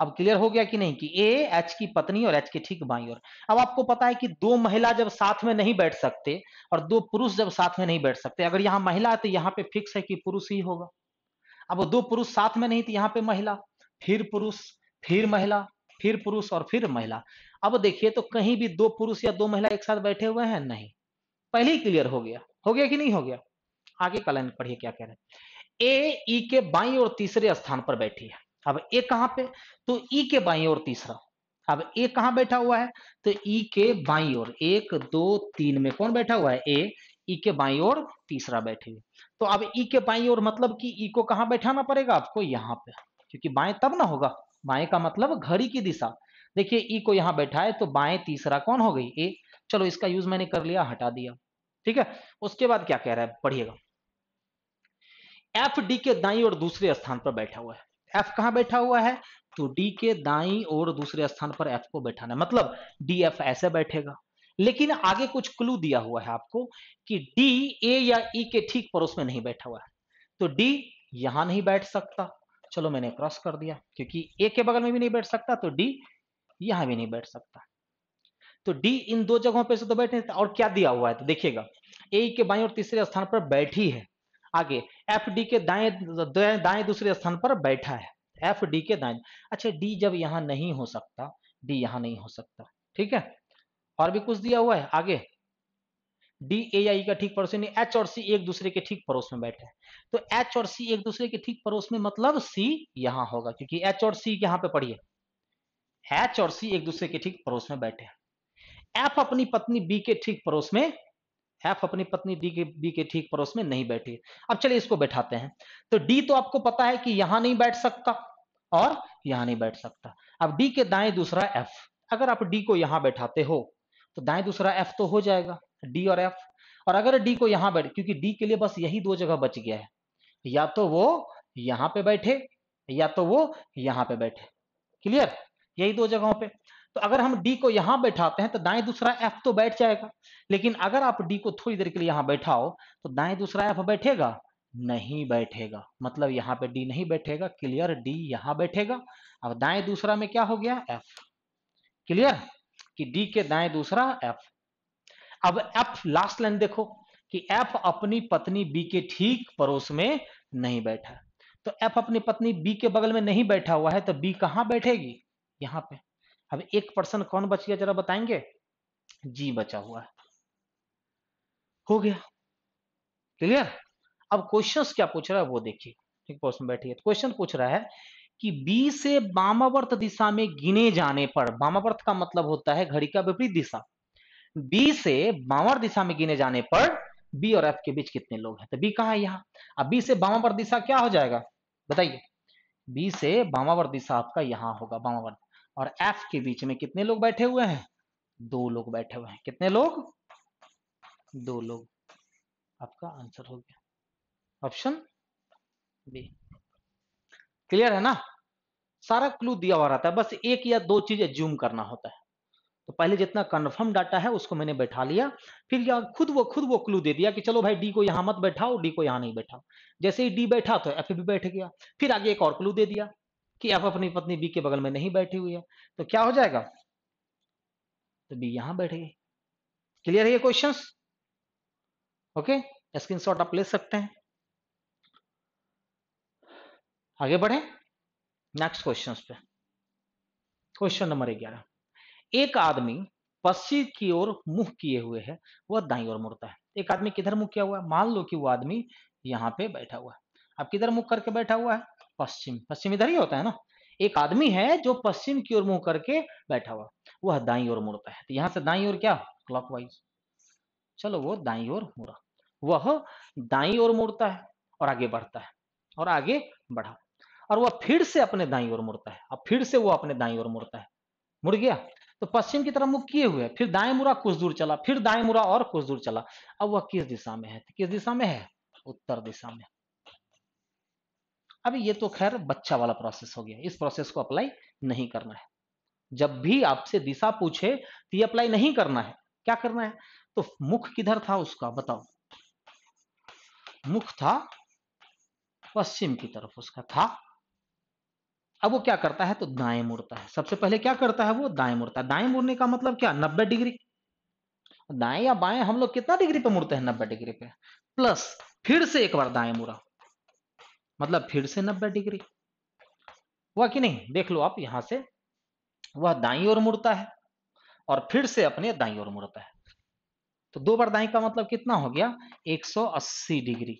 अब क्लियर हो गया कि नहीं कि ए एच की पत्नी और एच के ठीक बाई और अब आपको पता है कि दो महिला जब साथ में नहीं बैठ सकते और दो पुरुष जब साथ में नहीं बैठ सकते अगर यहाँ महिला है तो यहाँ पे फिक्स है कि पुरुष ही होगा अब दो पुरुष साथ में नहीं तो यहाँ पे महिला फिर पुरुष फिर महिला फिर पुरुष और फिर महिला अब देखिए तो कहीं भी दो पुरुष या दो महिला एक साथ बैठे हुए हैं नहीं पहले ही क्लियर हो गया हो गया कि नहीं हो गया आगे का लाइन पढ़िए क्या कह रहे हैं ए ई के बाई और तीसरे स्थान पर बैठी है अब ए कहां पे तो ई के बाई और तीसरा अब ए कहां बैठा हुआ है तो ई के बाई और एक दो तीन में कौन बैठा हुआ है ए ई के बाई और तीसरा बैठे हुए तो अब ई के बाई और मतलब कि ई को कहां बैठाना पड़ेगा आपको यहाँ पे क्योंकि बाएं तब ना होगा बाएं का मतलब घड़ी की दिशा देखिए ई को यहाँ बैठा है तो बाएं तीसरा कौन हो गई ए चलो इसका यूज मैंने कर लिया हटा दिया ठीक है उसके बाद क्या कह रहा है पढ़िएगा एफ डी के दाई और दूसरे स्थान पर बैठा हुआ है एफ कहा बैठा हुआ है तो डी के दाई और दूसरे स्थान पर एफ को बैठाना मतलब डी एफ ऐसे बैठेगा लेकिन आगे कुछ क्लू दिया हुआ है आपको कि डी ए या ई e के ठीक पड़ोस में नहीं बैठा हुआ है तो डी यहां नहीं बैठ सकता चलो मैंने क्रॉस कर दिया क्योंकि ए के बगल में भी नहीं बैठ सकता तो डी यहां भी नहीं बैठ सकता तो डी इन दो जगहों पे से तो बैठे तो और क्या दिया हुआ है तो देखिएगा ए के बाई और तीसरे स्थान पर बैठी है आगे एफ डी के दाए दाए दूसरे स्थान पर बैठा है एफ डी के दाए अच्छा डी जब यहाँ नहीं हो सकता डी यहाँ नहीं हो सकता ठीक है और भी कुछ दिया हुआ है आगे डी ए आई का ठीक पड़ोस नहीं एच और सी एक दूसरे के ठीक पड़ोस में बैठे हैं तो एच और सी एक दूसरे के ठीक पड़ोस में मतलब सी यहाँ होगा क्योंकि एच और सी यहाँ पे पढ़िए एच और सी एक दूसरे के ठीक पड़ोस में बैठे हैं एफ अपनी पत्नी बी के ठीक पड़ोस में एफ अपनी पत्नी डी के बी के ठीक पड़ोस में नहीं बैठी अब चलिए इसको बैठाते हैं तो डी तो आपको पता है कि यहां नहीं बैठ सकता और यहां नहीं बैठ सकता अब डी के दाएं दूसरा एफ अगर आप डी को यहां बैठाते हो तो दाएं दूसरा एफ तो हो जाएगा डी और एफ और अगर डी को यहां बैठ क्योंकि डी के लिए बस यही दो जगह बच गया है या तो वो यहां पे बैठे या तो वो यहां पे बैठे क्लियर यही दो जगहों पे तो अगर हम डी को यहां बैठाते हैं तो दाएं दूसरा एफ तो बैठ जाएगा लेकिन अगर आप डी को थोड़ी देर के लिए यहां बैठाओ तो दाएं दूसरा एफ बैठेगा नहीं बैठेगा मतलब यहां पे डी नहीं बैठेगा क्लियर डी यहां बैठेगा अब दाएं दूसरा में क्या हो गया एफ क्लियर कि डी के दाएं दूसरा एफ अब एफ लास्ट लाइन देखो कि एफ अपनी पत्नी बी के ठीक पड़ोस में नहीं बैठा तो एफ अपनी पत्नी बी के बगल में नहीं बैठा हुआ है तो बी कहां बैठेगी यहां पर अब एक पर्सन कौन बच गया जरा बताएंगे जी बचा हुआ है हो गया क्लियर अब क्वेश्चंस क्या पूछ रहा है वो देखिए ठीक पोस्ट में बैठिए क्वेश्चन पूछ रहा है कि बी से बामावर्त दिशा में गिने जाने पर बामावर्त का मतलब होता है घड़ी का विपरीत दिशा बी से वामावर्त दिशा में गिने जाने पर बी और एफ के बीच कितने लोग हैं तो बी कहा है यहां अब बी से वामावर्त दिशा क्या हो जाएगा बताइए बी से वामावर्त दिशा आपका यहां होगा वामावर्त और एफ के बीच में कितने लोग बैठे हुए हैं दो लोग बैठे हुए हैं कितने लोग दो लोग आपका आंसर हो गया ऑप्शन बी क्लियर है ना सारा क्लू दिया हुआ रहता है बस एक या दो चीज एज्यूम करना होता है तो पहले जितना कंफर्म डाटा है उसको मैंने बैठा लिया फिर या खुद वो खुद वो क्लू दे दिया कि चलो भाई डी को यहां मत बैठाओ डी को यहां नहीं बैठाओ जैसे ही डी बैठा तो एफ भी बैठ गया फिर आगे एक और क्लू दे दिया कि आप अपनी पत्नी बी के बगल में नहीं बैठी हुई है तो क्या हो जाएगा तो बी यहां बैठेगी क्लियर है ये क्वेश्चन ओके स्क्रीन शॉट आप ले सकते हैं आगे बढ़े नेक्स्ट क्वेश्चन पे क्वेश्चन नंबर ग्यारह एक आदमी पश्चिम की ओर मुख किए हुए है वह दाई ओर मुड़ता है एक आदमी किधर मुख किया हुआ है मान लो कि वो आदमी यहां पे बैठा हुआ है अब किधर मुख करके बैठा हुआ है पश्चिम पश्चिम इधर ही होता है ना एक आदमी है जो पश्चिम की ओर मुंह करके बैठा हुआ वह दाई ओर मुड़ता है तो यहां से दाई ओर क्या क्लॉकवाइज चलो वो दाई ओर मुड़ा वह दाई ओर मुड़ता है और आगे बढ़ता है और आगे बढ़ा और वह फिर से अपने दाई ओर मुड़ता है अब फिर से वो अपने दाई ओर मुड़ता है मुड़ गया तो पश्चिम की तरफ मुख किए हुए फिर दाएं मुरा कुछ दूर चला फिर दाएं मुरा और कुछ दूर चला अब वह किस दिशा में है तो किस दिशा में है उत्तर दिशा में अब ये तो खैर बच्चा वाला प्रोसेस हो गया इस प्रोसेस को अप्लाई नहीं करना है जब भी आपसे दिशा पूछे तो ये अप्लाई नहीं करना है क्या करना है तो मुख किधर था उसका बताओ मुख था पश्चिम की तरफ उसका था अब वो क्या करता है तो दाएं मुड़ता है सबसे पहले क्या करता है वो दाएं मुड़ता है दाएं मुड़ने का मतलब क्या नब्बे डिग्री दाएं या बाएं हम लोग कितना डिग्री पे मुड़ते हैं नब्बे डिग्री पे प्लस फिर से एक बार दाएं मुड़ा मतलब फिर से 90 डिग्री हुआ कि नहीं देख लो आप यहां से वह दाई ओर मुड़ता है और फिर से अपने दाई ओर मुड़ता है तो दो बार दाई का मतलब कितना हो गया 180 डिग्री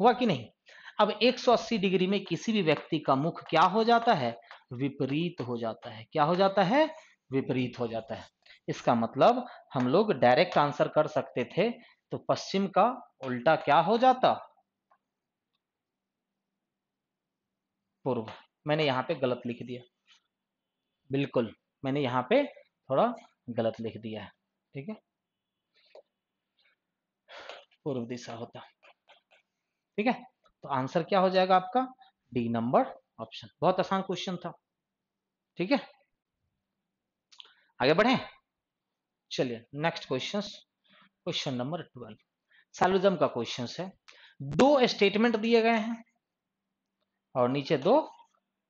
हुआ कि नहीं अब 180 डिग्री में किसी भी व्यक्ति का मुख क्या हो जाता है विपरीत हो जाता है क्या हो जाता है विपरीत हो जाता है इसका मतलब हम लोग डायरेक्ट आंसर कर सकते थे तो पश्चिम का उल्टा क्या हो जाता पूर्व मैंने यहाँ पे गलत लिख दिया बिल्कुल मैंने यहाँ पे थोड़ा गलत लिख दिया है ठीक है पूर्व दिशा होता ठीक है तो आंसर क्या हो जाएगा आपका डी नंबर ऑप्शन बहुत आसान क्वेश्चन था ठीक है आगे बढ़े चलिए next question question number twelve syllogism का क्वेश्चन है दो स्टेटमेंट दिए गए हैं और नीचे दो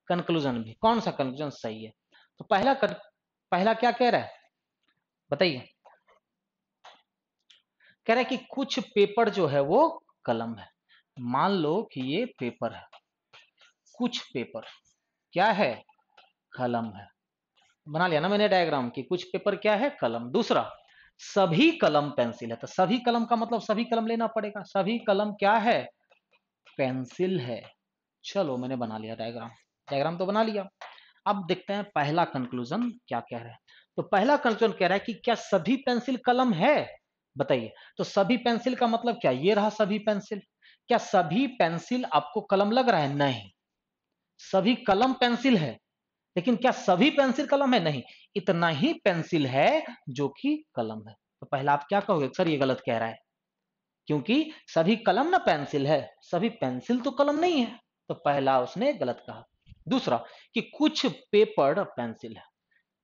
कंक्लूजन भी कौन सा कंक्लूजन सही है तो पहला कर, पहला क्या कह रहा है बताइए कह रहा है कि कुछ पेपर जो है वो कलम है मान लो कि ये पेपर है कुछ पेपर क्या है कलम है बना लिया ना मैंने डायग्राम कि कुछ पेपर क्या है कलम दूसरा सभी कलम पेंसिल है तो सभी कलम का मतलब सभी कलम लेना पड़ेगा सभी कलम क्या है पेंसिल है चलो मैंने बना लिया डायग्राम डायग्राम तो बना लिया अब देखते हैं पहला कंक्लूजन क्या कह रहा है तो पहला कंक्लूजन कह रहा है कि क्या सभी पेंसिल कलम है बताइए तो सभी पेंसिल का मतलब क्या ये रहा सभी पेंसिल क्या सभी पेंसिल आपको कलम लग रहा है नहीं सभी कलम पेंसिल है लेकिन क्या सभी पेंसिल कलम है नहीं इतना ही पेंसिल है जो कि कलम है तो पहला आप क्या कहोगे सर ये गलत कह रहा है क्योंकि सभी कलम ना पेंसिल है सभी पेंसिल तो कलम नहीं है तो पहला उसने गलत कहा दूसरा कि कुछ पेपर और पेंसिल है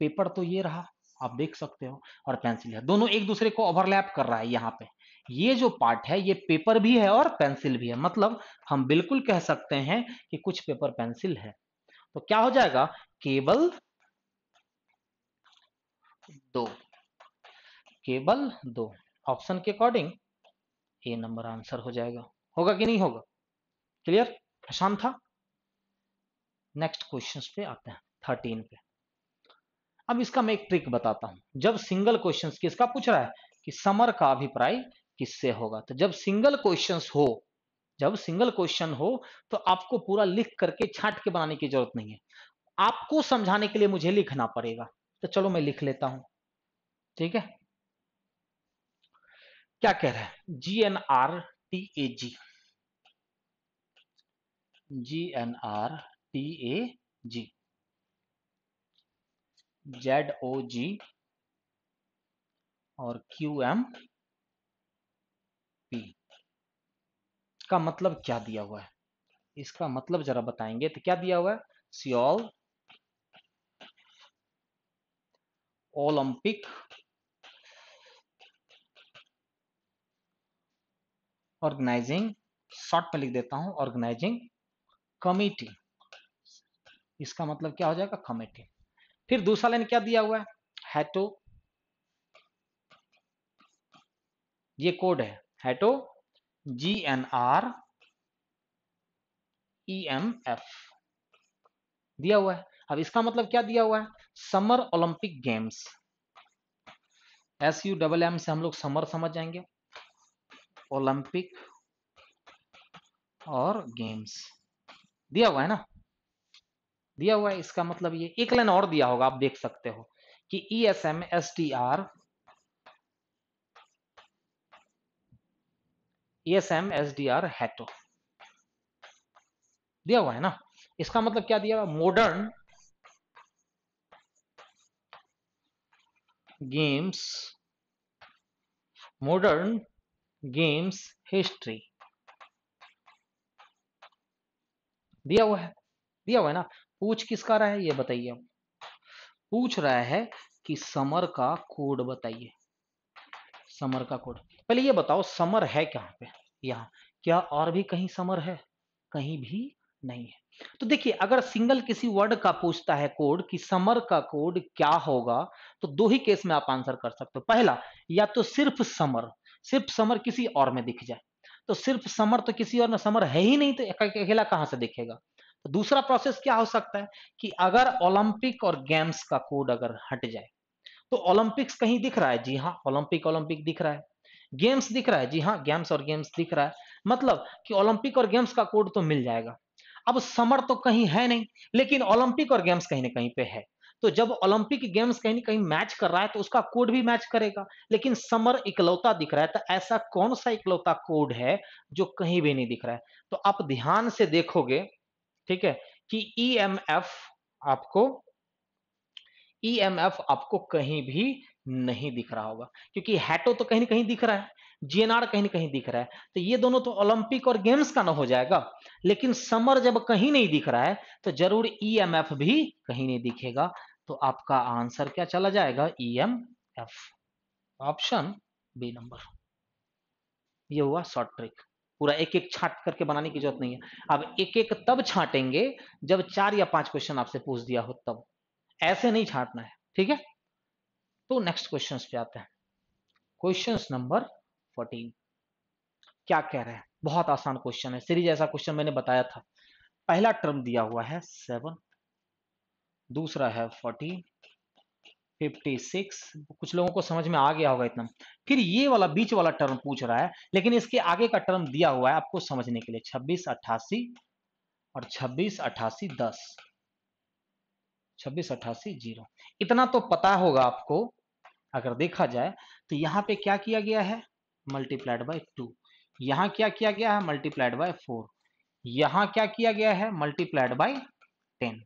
पेपर तो ये रहा आप देख सकते हो और पेंसिल है दोनों एक दूसरे को ओवरलैप कर रहा है यहाँ पे ये जो पार्ट है ये पेपर भी है और पेंसिल भी है मतलब हम बिल्कुल कह सकते हैं कि कुछ पेपर पेंसिल है तो क्या हो जाएगा केवल दो केवल दो ऑप्शन के अकॉर्डिंग ए नंबर आंसर हो जाएगा होगा कि नहीं होगा क्लियर आसान था नेक्स्ट क्वेश्चन पे आते हैं थर्टीन पे अब इसका मैं एक ट्रिक बताता हूं जब सिंगल क्वेश्चन किसका पूछ रहा है कि समर का अभिप्राय किससे होगा तो जब सिंगल क्वेश्चन हो जब सिंगल क्वेश्चन हो तो आपको पूरा लिख करके छाट के बनाने की जरूरत नहीं है आपको समझाने के लिए मुझे लिखना पड़ेगा तो चलो मैं लिख लेता हूं ठीक है क्या कह रहा है G N R T A G G N R T A G Z O G और क्यू एम पी का मतलब क्या दिया हुआ है इसका मतलब जरा बताएंगे तो क्या दिया हुआ है सियोल ओलंपिक ऑर्गेनाइजिंग शॉर्ट में लिख देता हूं ऑर्गेनाइजिंग कमिटी इसका मतलब क्या हो जाएगा कमेटी फिर दूसरा लाइन क्या दिया हुआ है हैटो ये कोड है हैटो G N R E M F दिया हुआ है अब इसका मतलब क्या दिया हुआ है summer Olympic games S U double M से हम लोग समर समझ जाएंगे ओलंपिक और गेम्स दिया हुआ है ना दिया हुआ है इसका मतलब ये एक लाइन और दिया होगा आप देख सकते हो कि E S M S T R S M S D R हेटो दिया हुआ है ना इसका मतलब क्या दिया हुआ modern games modern games history दिया हुआ है दिया हुआ है ना पूछ किसका रहा है ये बताइए पूछ रहा है कि समर का कोड बताइए समर का कोड पहले ये बताओ समर है क्या पे यहाँ क्या और भी कहीं समर है कहीं भी नहीं है तो देखिए अगर सिंगल किसी वर्ड का पूछता है कोड कि समर का कोड क्या होगा तो दो ही केस में आप आंसर कर सकते हो पहला या तो सिर्फ समर सिर्फ समर किसी और में दिख जाए तो सिर्फ समर तो किसी और में समर है ही नहीं तो अकेला कहां से देखेगा तो दूसरा प्रोसेस क्या हो सकता है कि अगर ओलंपिक और गेम्स का कोड अगर हट जाए तो ओलंपिक्स कहीं दिख रहा है जी हाँ ओलंपिक ओलंपिक दिख रहा है गेम्स दिख रहा है जी हाँ गेम्स और गेम्स दिख रहा है मतलब कि ओलंपिक और गेम्स का कोड तो मिल जाएगा अब समर तो कहीं है नहीं लेकिन ओलंपिक और गेम्स कहीं ना कहीं पे है तो जब ओलंपिक गेम्स कहीं ना कहीं मैच कर रहा है तो उसका कोड भी मैच करेगा लेकिन समर इकलौता दिख रहा है तो ऐसा कौन सा इकलौता कोड है जो कहीं भी नहीं दिख रहा है तो आप ध्यान से देखोगे ठीक है कि ई e आपको ई e आपको कहीं भी नहीं दिख रहा होगा क्योंकि हैटो तो कहीं ना कहीं दिख रहा है जीएनआर कहीं कहीं दिख रहा है तो ये दोनों तो ओलंपिक और गेम्स का ना हो जाएगा लेकिन समर जब कहीं नहीं दिख रहा है तो जरूर ई भी कहीं नहीं दिखेगा तो आपका आंसर क्या चला जाएगा ई ऑप्शन बी नंबर ये हुआ शॉर्ट ट्रिक पूरा एक एक छाट करके बनाने की जरूरत नहीं है अब एक एक तब छाटेंगे जब चार या पांच क्वेश्चन आपसे पूछ दिया हो तब ऐसे नहीं छाटना है ठीक है तो नेक्स्ट क्वेश्चन पे आते हैं क्वेश्चन नंबर फोर्टीन क्या कह रहे हैं बहुत आसान क्वेश्चन है सीरीज ऐसा क्वेश्चन मैंने बताया था पहला टर्म दिया हुआ है सेवन दूसरा है फोर्टीन फिफ्टी सिक्स कुछ लोगों को समझ में आ गया होगा इतना फिर ये वाला बीच वाला टर्म पूछ रहा है लेकिन इसके आगे का टर्म दिया हुआ है आपको समझने के लिए छब्बीस अट्ठासी और छब्बीस अट्ठासी दस छब्बीस अट्ठासी जीरो इतना तो पता होगा आपको अगर देखा जाए तो यहाँ पे क्या किया गया है मल्टीप्लाइड बाय टू यहाँ क्या किया गया है मल्टीप्लाइड बाय फोर यहाँ क्या किया गया है मल्टीप्लाइड बाय टेन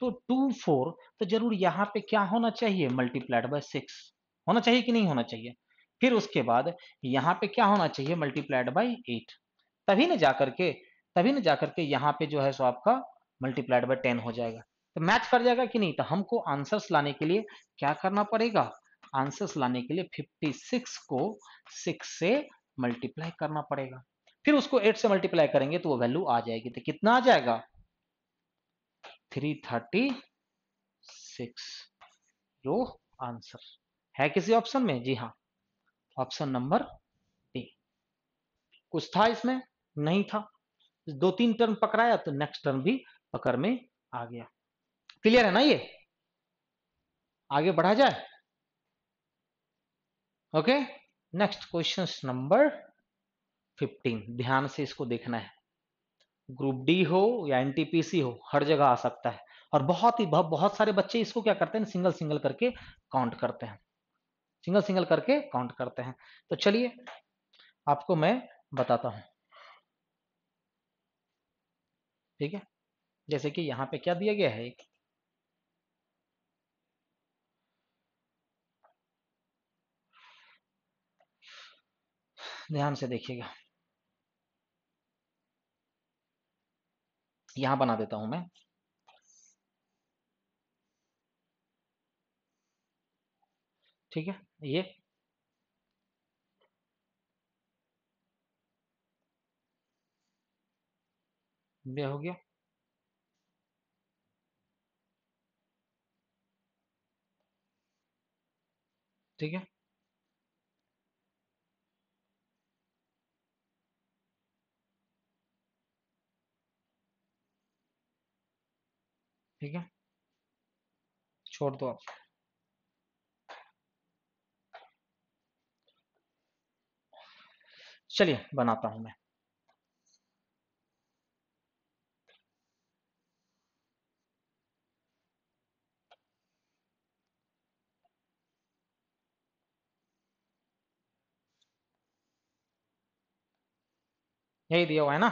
तो टू फोर तो जरूर यहाँ पे क्या होना चाहिए मल्टीप्लाइड बाय सिक्स होना चाहिए कि नहीं होना चाहिए फिर उसके बाद यहाँ पे क्या होना चाहिए मल्टीप्लाइड बाई एट तभी ना जाकर के तभी ना जाकर के यहाँ पे जो है सो आपका मल्टीप्लाइड बाय टेन हो जाएगा तो मैच कर जाएगा कि नहीं तो हमको आंसर्स लाने के लिए क्या करना पड़ेगा आंसर्स लाने के लिए 56 को 6 से मल्टीप्लाई करना पड़ेगा फिर उसको 8 से मल्टीप्लाई करेंगे तो वो वैल्यू आ जाएगी तो कितना आ जाएगा 336 जो आंसर है किसी ऑप्शन में जी हाँ ऑप्शन नंबर बी कुछ था इसमें नहीं था दो तीन टर्न पकड़ाया तो नेक्स्ट टर्न भी पकड़ में आ गया क्लियर है ना ये आगे बढ़ा जाए ओके नेक्स्ट क्वेश्चन नंबर 15 ध्यान से इसको देखना है ग्रुप डी हो या एनटीपीसी हो हर जगह आ सकता है और बहुत ही बहुत, बहुत सारे बच्चे इसको क्या करते हैं सिंगल सिंगल करके काउंट करते हैं सिंगल सिंगल करके काउंट करते हैं तो चलिए आपको मैं बताता हूं ठीक है जैसे कि यहां पे क्या दिया गया है एक ध्यान से देखिएगा यहां बना देता हूं मैं ठीक है ये ये हो गया ठीक है ठीक है छोड़ दो आप चलिए बनाता हूं मैं यही दिया हुआ है ना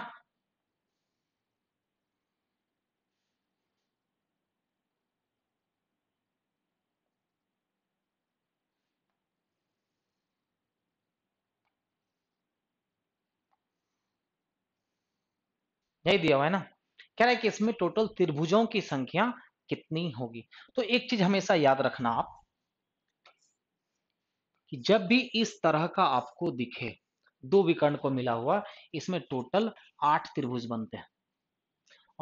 नहीं दिया हुआ है ना कह रहा है कि इसमें टोटल त्रिभुजों की संख्या कितनी होगी तो एक चीज हमेशा याद रखना आप कि जब भी इस तरह का आपको दिखे दो विकर्ण को मिला हुआ इसमें टोटल आठ त्रिभुज बनते हैं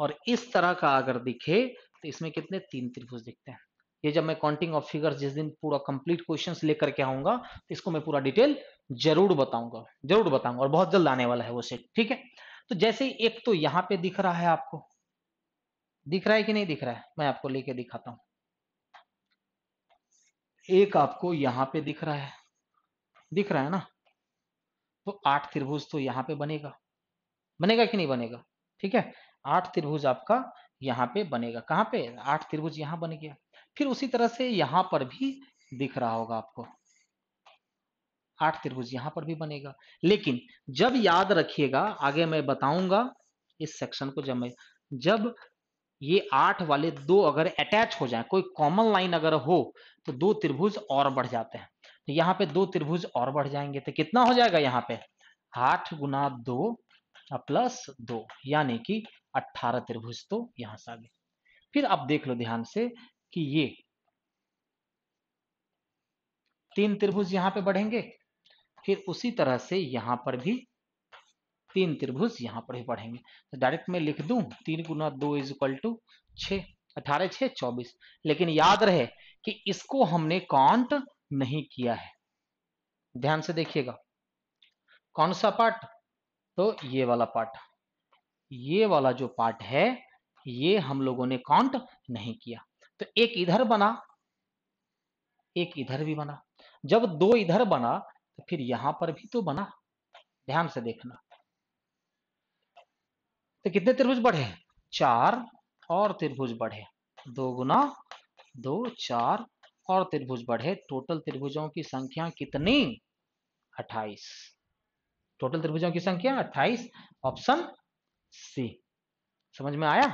और इस तरह का अगर दिखे तो इसमें कितने तीन त्रिभुज दिखते हैं ये जब मैं काउंटिंग ऑफ फिगर्स जिस दिन पूरा कंप्लीट क्वेश्चन लेकर के आऊंगा तो इसको मैं पूरा डिटेल जरूर बताऊंगा जरूर बताऊंगा और बहुत जल्द आने वाला है वो सेट ठीक है तो जैसे एक तो यहां पे दिख रहा है आपको दिख रहा है कि नहीं दिख रहा है मैं आपको लेके दिखाता हूं एक आपको यहां पे दिख रहा है दिख रहा है ना तो आठ त्रिभुज तो यहां पे बनेगा बनेगा कि नहीं बनेगा ठीक है आठ त्रिभुज आपका यहाँ पे बनेगा कहाँ पे आठ त्रिभुज यहां बन गया फिर उसी तरह से यहां पर भी दिख रहा होगा आपको आठ त्रिभुज यहां पर भी बनेगा लेकिन जब याद रखिएगा आगे मैं बताऊंगा इस सेक्शन को जब मैं जब ये आठ वाले दो अगर अटैच हो जाए कोई कॉमन लाइन अगर हो तो दो त्रिभुज और बढ़ जाते हैं तो यहाँ पे दो त्रिभुज और बढ़ जाएंगे तो कितना हो जाएगा यहाँ पे आठ गुना दो प्लस दो यानी कि अट्ठारह त्रिभुज तो यहां से आगे फिर आप देख लो ध्यान से कि ये तीन त्रिभुज यहां पे बढ़ेंगे फिर उसी तरह से यहाँ पर भी तीन त्रिभुज यहाँ पर ही बढ़ेंगे तो डायरेक्ट मैं लिख दू तीन गुना दो इज इक्वल टू छ अठारह छ चौबीस लेकिन याद रहे कि इसको हमने काउंट नहीं किया है ध्यान से देखिएगा कौन सा पार्ट तो ये वाला पार्ट ये वाला जो पार्ट है ये हम लोगों ने काउंट नहीं किया तो एक इधर बना एक इधर भी बना जब दो इधर बना तो फिर यहां पर भी तो बना ध्यान से देखना तो कितने त्रिभुज बढ़े चार और त्रिभुज बढ़े दो गुना दो चार और त्रिभुज बढ़े टोटल त्रिभुजों की संख्या कितनी अट्ठाईस टोटल त्रिभुजों की संख्या अट्ठाईस ऑप्शन सी समझ में आया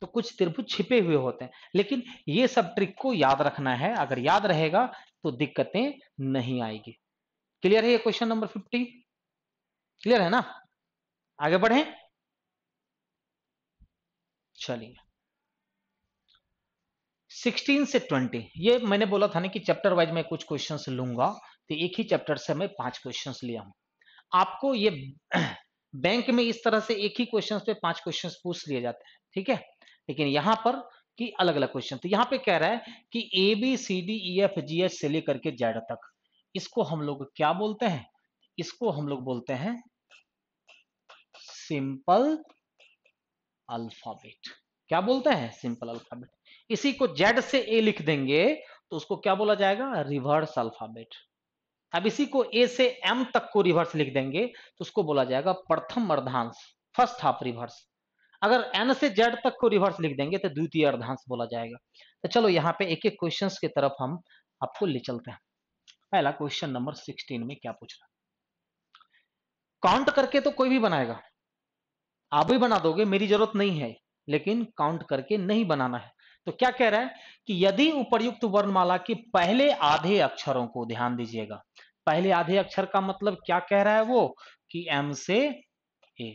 तो कुछ त्रिभुज छिपे हुए होते हैं लेकिन ये सब ट्रिक को याद रखना है अगर याद रहेगा तो दिक्कतें नहीं आएगी क्लियर है ये क्वेश्चन नंबर फिफ्टी क्लियर है ना आगे बढ़े चलिए 16 से 20 ये मैंने बोला था ना कि चैप्टर वाइज मैं कुछ क्वेश्चंस लूंगा तो एक ही चैप्टर से मैं पांच क्वेश्चंस लिया हूं आपको ये बैंक में इस तरह से एक ही क्वेश्चन पे पांच क्वेश्चन पूछ लिए जाते हैं ठीक है लेकिन यहां पर कि अलग अलग क्वेश्चन तो यहाँ पे कह रहा है कि A B C D E F G H से लेकर के जेड तक इसको हम लोग क्या बोलते हैं इसको हम लोग बोलते हैं सिंपल अल्फाबेट क्या बोलते हैं सिंपल अल्फाबेट इसी को जेड से ए लिख देंगे तो उसको क्या बोला जाएगा रिवर्स अल्फाबेट अब इसी को ए से एम तक को रिवर्स लिख देंगे तो उसको बोला जाएगा प्रथम अर्धांश फर्स्ट हाफ रिवर्स अगर एन से जेड तक को रिवर्स लिख देंगे तो द्वितीय अर्धांश बोला जाएगा तो चलो यहाँ पे एक एक क्वेश्चंस की तरफ हम आपको ले चलते हैं पहला क्वेश्चन नंबर सिक्सटीन में क्या पूछ रहा काउंट करके तो कोई भी बनाएगा आप भी बना दोगे मेरी जरूरत नहीं है लेकिन काउंट करके नहीं बनाना है तो क्या कह रहा है कि यदि उपर्युक्त वर्णमाला के पहले आधे अक्षरों को ध्यान दीजिएगा पहले आधे अक्षर का मतलब क्या कह रहा है वो कि एम से ए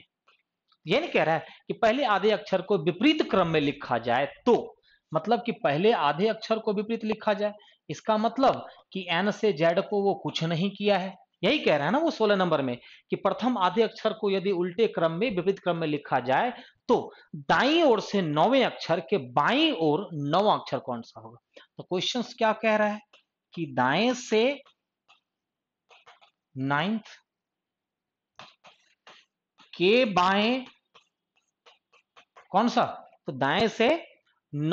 ये नहीं कह रहा है कि पहले आधे अक्षर को विपरीत क्रम में लिखा जाए तो मतलब कि पहले आधे अक्षर को विपरीत लिखा जाए इसका मतलब कि एन से जेड को वो कुछ नहीं किया है यही कह रहा है ना वो सोलह नंबर में कि प्रथम आधे अक्षर को यदि उल्टे क्रम में विपरीत क्रम में लिखा जाए तो दाई ओर से नौवे अक्षर के बाई ओर नौवा अक्षर कौन सा होगा तो क्वेश्चन क्या कह रहा है कि दाएं से नाइन्थ के बाएं कौन सा तो दाएं से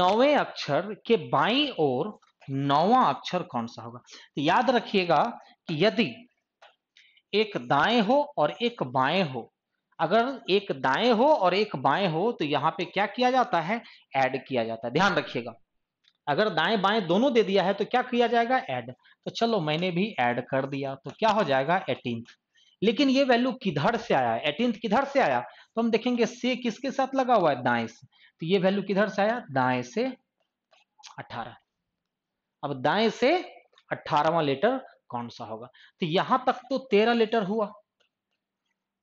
नौवे अक्षर के बाई ओर नौवा अक्षर कौन सा होगा तो याद रखिएगा कि यदि एक दाएं हो और एक बाएं हो अगर एक दाएं हो और एक बाएं हो तो यहां पे क्या किया जाता है ऐड किया जाता है ध्यान रखिएगा अगर दाएं बाएं दोनों दे दिया है तो क्या किया जाएगा ऐड तो चलो मैंने भी ऐड कर दिया तो क्या हो जाएगा एटीन लेकिन ये वैल्यू किधर से आया एटीन किधर से आया तो हम देखेंगे से किसके साथ लगा हुआ है दाएं से तो ये वैल्यू किधर से आया दाएं से अठारह अब दाएं से अट्ठारहवा लेटर कौन सा होगा तो यहां तक तो तेरह लेटर हुआ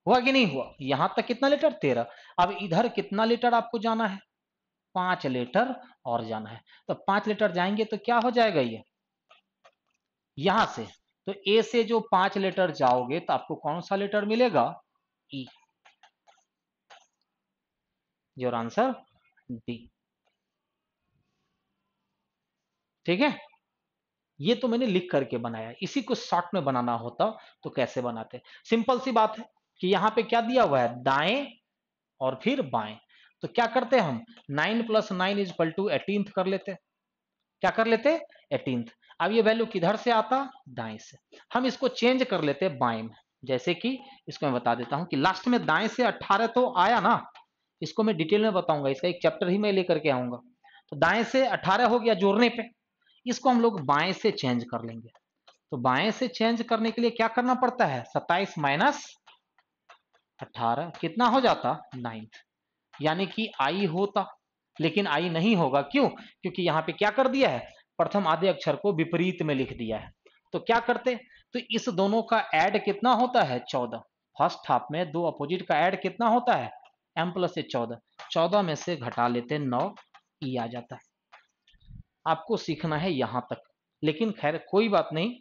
हुआ कि नहीं हुआ यहां तक कितना लेटर तेरह अब इधर कितना लेटर आपको जाना है पांच लेटर और जाना है तो पांच लेटर जाएंगे तो क्या हो जाएगा ये यहां से तो ए से जो पांच लेटर जाओगे तो आपको कौन सा लेटर मिलेगा ई जो आंसर डी ठीक है ये तो मैंने लिख करके बनाया इसी को शॉर्ट में बनाना होता तो कैसे बनाते सिंपल सी बात है कि यहाँ पे क्या दिया हुआ है दाएं और फिर बाएं तो क्या करते हैं हम nine plus nine is equal to eighteen कर लेते क्या कर लेते एटीन अब ये वैल्यू किधर से आता दाएं से हम इसको चेंज कर लेते बाएं में जैसे कि इसको मैं बता देता हूं कि लास्ट में दाएं से अट्ठारह तो आया ना इसको मैं डिटेल में बताऊंगा इसका एक चैप्टर ही मैं लेकर के आऊंगा तो दाएं से अठारह हो गया जोड़ने पर इसको हम लोग बाएं से चेंज कर लेंगे तो बाएं से चेंज करने के लिए क्या करना पड़ता है सत्ताईस माइनस अठारह कितना हो जाता नाइन्थ यानी कि आई होता लेकिन आई नहीं होगा क्यों क्योंकि यहाँ पे क्या कर दिया है प्रथम आधे अक्षर को विपरीत में लिख दिया है तो क्या करते तो इस दोनों का एड कितना होता है चौदह फर्स्ट हाफ में दो अपोजिट का एड कितना होता है एम प्लस चौदह चौदह में से घटा लेते नौ ई e आ जाता है आपको सीखना है यहां तक लेकिन खैर कोई बात नहीं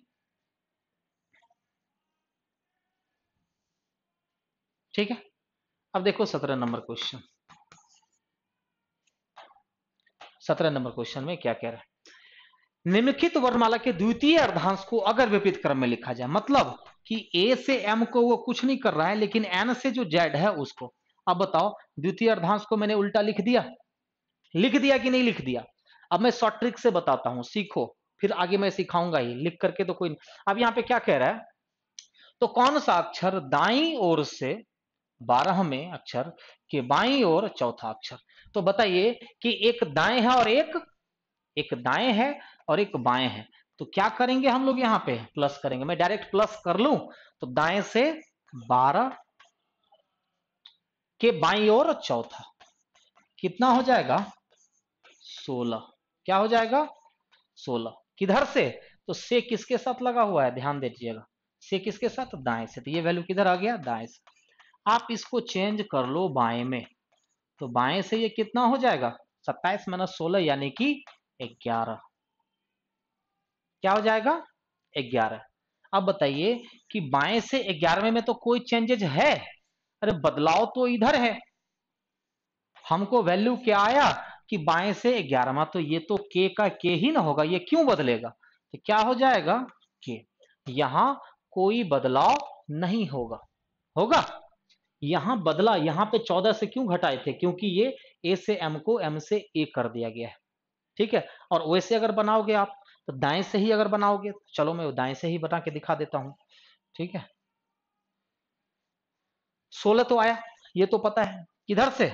ठीक है अब देखो सत्रह नंबर क्वेश्चन सत्रह नंबर क्वेश्चन में क्या कह रहा है निम्नलिखित वर्णमाला के द्वितीय अर्धांश को अगर विपरीत क्रम में लिखा जाए मतलब कि ए से एम को वो कुछ नहीं कर रहा है लेकिन एन से जो जेड है उसको अब बताओ द्वितीय अर्धांश को मैंने उल्टा लिख दिया लिख दिया कि नहीं लिख दिया अब मैं शॉर्ट ट्रिक से बताता हूं सीखो फिर आगे मैं सिखाऊंगा ही लिख करके तो कोई अब यहां पे क्या कह रहा है तो कौन सा अक्षर दाई ओर से बारहवें अक्षर के बाई और चौथा अक्षर तो बताइए कि एक दाएं है और एक एक दाएं है और एक बाएं है तो क्या करेंगे हम लोग यहां पे प्लस करेंगे मैं डायरेक्ट प्लस कर लू तो दाएं से बारह के बाई और चौथा कितना हो जाएगा सोलह क्या हो जाएगा सोलह किधर से तो से किसके साथ लगा हुआ है ध्यान दीजिएगा से किसके साथ दाएं से तो ये वैल्यू किधर आ गया दाएं से आप इसको चेंज कर लो बाएं में तो बाएं से ये कितना हो जाएगा सत्ताईस माइनस सोलह यानी कि ग्यारह क्या हो जाएगा ग्यारह अब बताइए कि बाएं से ग्यारहवें में तो कोई चेंजेज है अरे बदलाव तो इधर है हमको वैल्यू क्या आया कि बाएं से ग्यारहवा तो ये तो के का के ही ना होगा ये क्यों बदलेगा तो क्या हो जाएगा के यहां कोई बदलाव नहीं होगा होगा यहां बदला यहां पे चौदह से क्यों घटाए थे क्योंकि ये ए से एम को एम से ए कर दिया गया है ठीक है और वैसे अगर बनाओगे आप तो दाएं से ही अगर बनाओगे तो चलो मैं दाएं से ही बना के दिखा देता हूं ठीक है सोलह तो आया ये तो पता है किधर से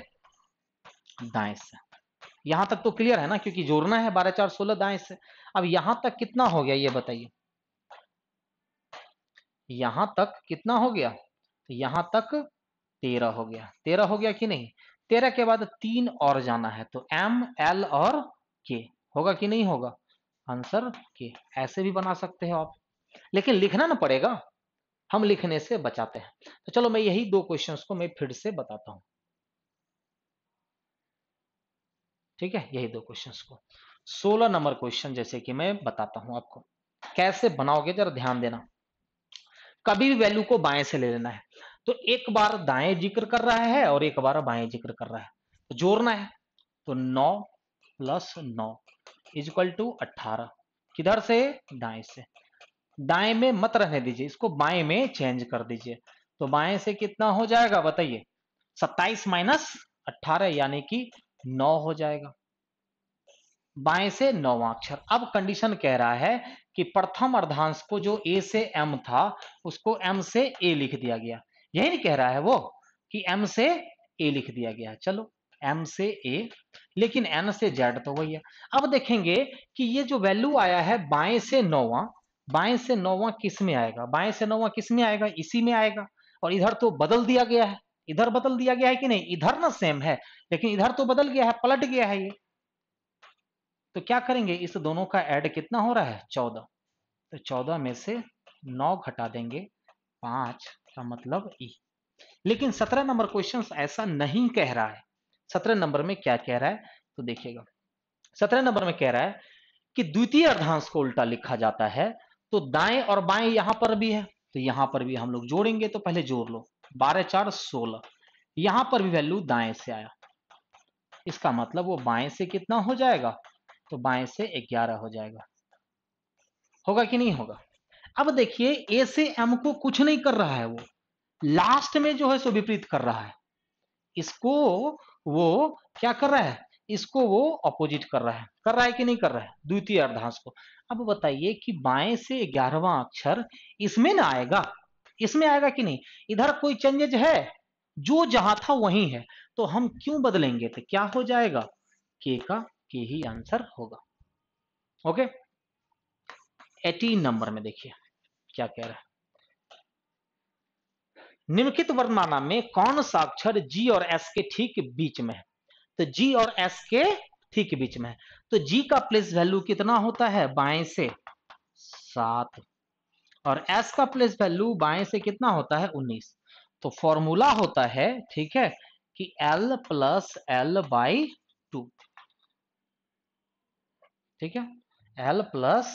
दाएं से यहां तक तो क्लियर है ना क्योंकि जोड़ना है बारह चार सोलह दाएं से अब यहां तक कितना हो गया ये बताइए यहां तक कितना हो गया यहां तक तेरह हो गया तेरह हो गया कि नहीं तेरह के बाद तीन और जाना है तो एम एल और के होगा कि नहीं होगा आंसर के ऐसे भी बना सकते हो आप लेकिन लिखना ना पड़ेगा हम लिखने से बचाते हैं तो चलो मैं यही दो क्वेश्चंस को मैं फिर से बताता हूँ ठीक है यही दो क्वेश्चंस को 16 नंबर क्वेश्चन जैसे कि मैं बताता हूं आपको कैसे बनाओगे जरा ध्यान देना कभी भी वैल्यू को बाएं से ले लेना है तो एक बार दाएं जिक्र कर रहा है और एक बार बाएं जिक्र कर रहा है तो जोड़ना है तो नौ प्लस नौ इज इक्वल टू अट्ठारह किधर से दाएं से दाएं में मत रहने दीजिए इसको बाएं में चेंज कर दीजिए तो बाएं से कितना हो जाएगा बताइए सत्ताईस माइनस अट्ठारह यानी कि नौ हो जाएगा बाएं से नौवा अक्षर अब कंडीशन कह रहा है कि प्रथम अर्धांश को जो ए से एम था उसको एम से ए लिख दिया गया यही नहीं कह रहा है वो कि एम से ए लिख दिया गया चलो एम से ए लेकिन एन से जेड तो वही है अब देखेंगे कि ये जो वैल्यू आया है बाएं से नौवा बाएं से नौवा किस में आएगा बाएं से नौवा किस में आएगा इसी में आएगा और इधर तो बदल दिया गया है इधर बदल दिया गया है कि नहीं इधर ना सेम है लेकिन इधर तो बदल गया है पलट गया है ये तो क्या करेंगे इस दोनों का एड कितना हो रहा है चौदह तो चौदह में से नौ घटा देंगे पांच का मतलब ई लेकिन सत्रह नंबर क्वेश्चन ऐसा नहीं कह रहा है सत्रह नंबर में क्या कह रहा है तो देखिएगा सत्रह नंबर में कह रहा है कि द्वितीय अर्धांश को उल्टा लिखा जाता है तो दाएं और बाएं यहां पर भी है तो यहां पर भी हम लोग जोड़ेंगे तो पहले जोड़ लो बारह चार सोलह यहां पर भी वैल्यू दाएं से आया इसका मतलब वो बाएं से कितना हो जाएगा तो बाएं से ग्यारह हो जाएगा होगा कि नहीं होगा अब देखिए ए से एम को कुछ नहीं कर रहा है वो लास्ट में जो है सो विपरीत कर रहा है इसको वो क्या कर रहा है इसको वो अपोजिट कर रहा है कर रहा है कि नहीं कर रहा है द्वितीय अर्धांश को अब बताइए कि बाएं से ग्यारहवा अक्षर इसमें ना आएगा इसमें आएगा कि नहीं इधर कोई चेंजेज है जो जहां था वही है तो हम क्यों बदलेंगे तो क्या हो जाएगा के का के ही आंसर होगा ओके एटीन नंबर में देखिए क्या कह रहा है निम्नलिखित वर्णमाला में कौन सा अक्षर जी और एस के ठीक बीच में है तो जी और एस के ठीक बीच में है तो जी का प्लेस वैल्यू कितना होता है बाएं से सात और एस का प्लेस वैल्यू बाएं से कितना होता है 19 तो फॉर्मूला होता है ठीक है कि L plus L by two ठीक है L plus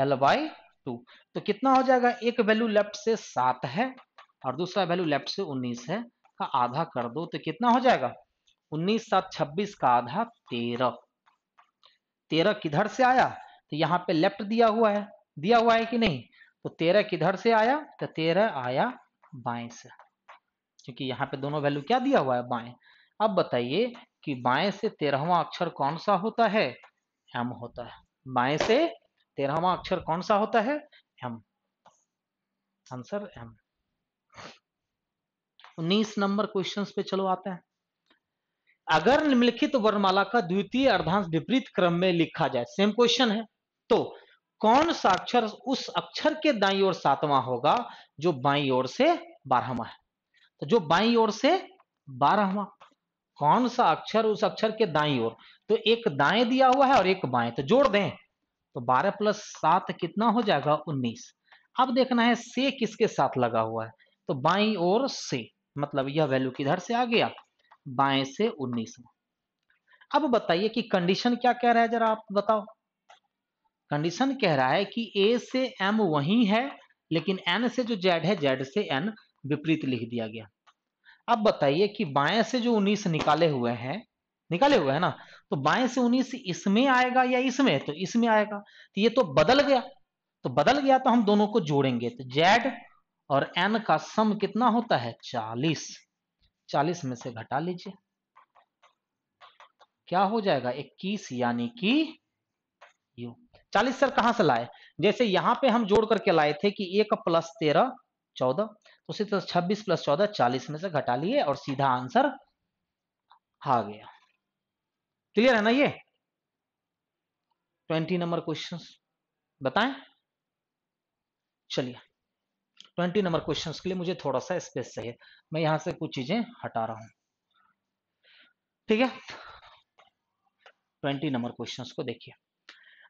L by two तो कितना हो जाएगा एक वैल्यू लेफ्ट से सात है और दूसरा वैल्यू लेफ्ट से उन्नीस है का आधा कर दो तो कितना हो जाएगा उन्नीस सात छब्बीस का आधा तेरह तेरह किधर से आया तो यहां पे लेफ्ट दिया हुआ है दिया हुआ है कि नहीं तो तेरह किधर से आया तो तेरह आया बाएं से क्योंकि यहाँ पे दोनों वैल्यू क्या दिया हुआ है बाएं अब बताइए कि बाएं से तेरहवा अक्षर कौन सा होता है एम होता है बाएं से तेरहवा अक्षर कौन सा होता है एम आंसर एम उन्नीस नंबर क्वेश्चन पे चलो आते हैं अगर निम्नलिखित वर्णमाला का द्वितीय अर्धांश विपरीत क्रम में लिखा जाए सेम क्वेश्चन है तो कौन सा अक्षर उस अक्षर के दाई ओर सातवां होगा जो बाई ओर से बारहवा है तो जो बाई ओर से बारहवा कौन सा अक्षर उस अक्षर के दाई ओर तो एक दाएं दिया हुआ है और एक बाएं तो जोड़ दें तो 12 प्लस सात कितना हो जाएगा 19 अब देखना है से किसके साथ लगा हुआ है तो बाई ओर से मतलब यह वैल्यू किधर से आ गया बाएं से 19 अब बताइए कि कंडीशन क्या कह रहा है जरा आप बताओ कंडीशन कह रहा है कि ए से एम वही है लेकिन एन से जो जेड है जेड से एन विपरीत लिख दिया गया अब बताइए कि बाएं से जो 19 निकाले हुए हैं निकाले हुए हैं ना तो बाएं से 19 इसमें आएगा या इसमें तो इसमें आएगा तो ये तो बदल गया तो बदल गया तो हम दोनों को जोड़ेंगे तो जेड और एन का सम कितना होता है चालीस चालीस में से घटा लीजिए क्या हो जाएगा इक्कीस यानी कि चालीस सर कहां से लाए जैसे यहां पे हम जोड़ करके लाए थे कि एक प्लस तेरह चौदह तो उसी तरह छब्बीस प्लस चौदह चालीस में से घटा लिए और सीधा आंसर आ गया क्लियर है ना ये ट्वेंटी नंबर क्वेश्चन बताएं चलिए ट्वेंटी नंबर क्वेश्चन के लिए मुझे थोड़ा सा स्पेस चाहिए मैं यहां से कुछ चीजें हटा रहा हूं ठीक है ट्वेंटी नंबर क्वेश्चन को देखिए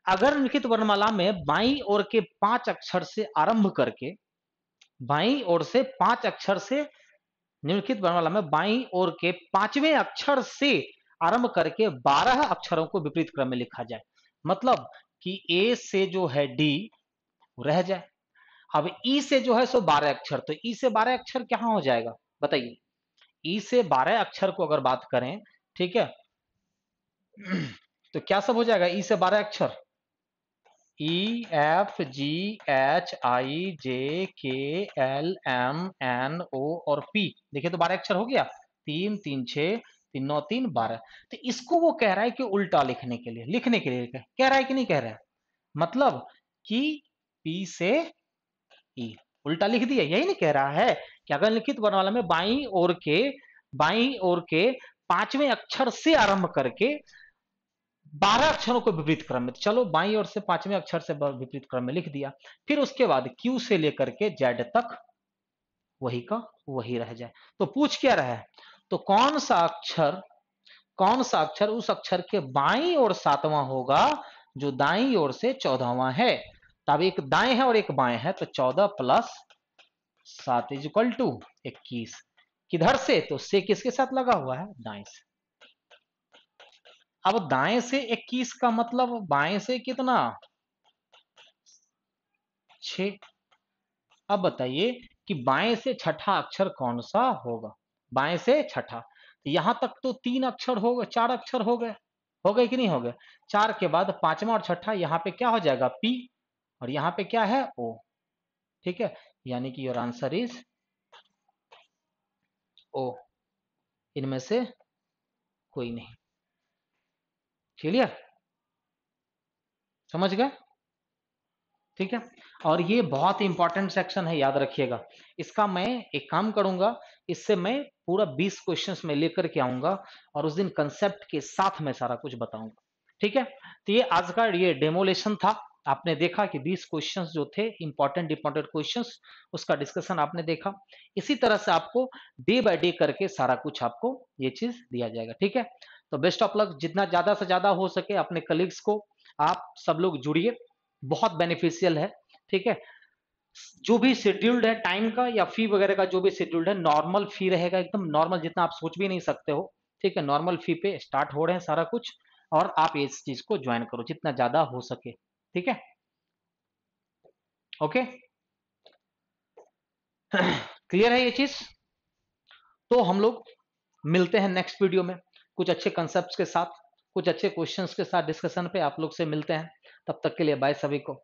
अगर लिखित वर्णमाला में बाई और के पांच अक्षर से आरंभ करके बाई और से पांच अक्षर से निम्नलिखित वर्णमाला में बाई और के पांचवें अक्षर से आरंभ करके बारह अक्षरों को विपरीत क्रम में लिखा जाए मतलब कि ए से जो है डी रह जाए अब ई से जो है सो बारह अक्षर तो ई से बारह अक्षर क्या हो जाएगा बताइए ई से बारह अक्षर को अगर बात करें ठीक है तो क्या सब हो जाएगा ई से बारह अक्षर ई एफ जी एच आई जे के एल एम एन ओ और पी देखिए तो बारह अक्षर हो गया तीन तीन छ तीन नौ तीन बारह तो इसको वो कह रहा है कि उल्टा लिखने के लिए लिखने के लिए कह रहा है कि नहीं कह रहा है मतलब कि पी से ई e। उल्टा लिख दिया यही नहीं कह रहा है कि अगर लिखित वर्णमाला में बाई और के बाई और के पांचवें अक्षर से आरंभ करके बारह अक्षरों को विपरीत क्रम में तो चलो बाई और से पांचवें अक्षर से विपरीत क्रम में लिख दिया फिर उसके बाद क्यू से लेकर के जेड तक वही का वही रह जाए तो पूछ क्या रहा है तो कौन सा अक्षर कौन सा अक्षर उस अक्षर के बाई और सातवां होगा जो दाई और से चौदहवा है तब तो एक दाएं है और एक बाएं है तो चौदह प्लस सात इज इक्वल टू इक्कीस किधर से तो से किसके साथ लगा हुआ है दाएं से अब दाएं से 21 का मतलब बाएं से कितना छ अब बताइए कि बाएं से छठा अक्षर कौन सा होगा बाएं से छठा यहां तक तो तीन अक्षर हो गए चार अक्षर हो गए हो गए कि नहीं हो गए चार के बाद पांचवा और छठा यहाँ पे क्या हो जाएगा पी और यहाँ पे क्या है ओ ठीक है यानी कि योर आंसर इज ओ इनमें से कोई नहीं क्लियर समझ गए ठीक है और ये बहुत इंपॉर्टेंट सेक्शन है याद रखिएगा इसका मैं एक काम करूंगा इससे मैं पूरा 20 क्वेश्चंस में लेकर के आऊंगा और उस दिन कंसेप्ट के साथ मैं सारा कुछ बताऊंगा ठीक है तो ये आज का ये डेमोलेशन था आपने देखा कि 20 क्वेश्चंस जो थे इंपॉर्टेंट इंपॉर्टेंट क्वेश्चंस उसका डिस्कशन आपने देखा इसी तरह से आपको डे बाय डे करके सारा कुछ आपको ये चीज दिया जाएगा ठीक है तो बेस्ट ऑफ लक जितना ज्यादा से ज्यादा हो सके अपने कलीग्स को आप सब लोग जुड़िए बहुत बेनिफिशियल है ठीक है जो भी शेड्यूल्ड है टाइम का या फी वगैरह का जो भी शेड्यूल्ड है नॉर्मल फी रहेगा एकदम नॉर्मल जितना आप सोच भी नहीं सकते हो ठीक है नॉर्मल फी पे स्टार्ट हो रहे हैं सारा कुछ और आप इस चीज को ज्वाइन करो जितना ज्यादा हो सके ठीक है ओके क्लियर है ये चीज तो हम लोग मिलते हैं नेक्स्ट वीडियो में कुछ अच्छे कंसेप्ट के साथ कुछ अच्छे क्वेश्चन के साथ डिस्कशन पे आप लोग से मिलते हैं तब तक के लिए बाय सभी को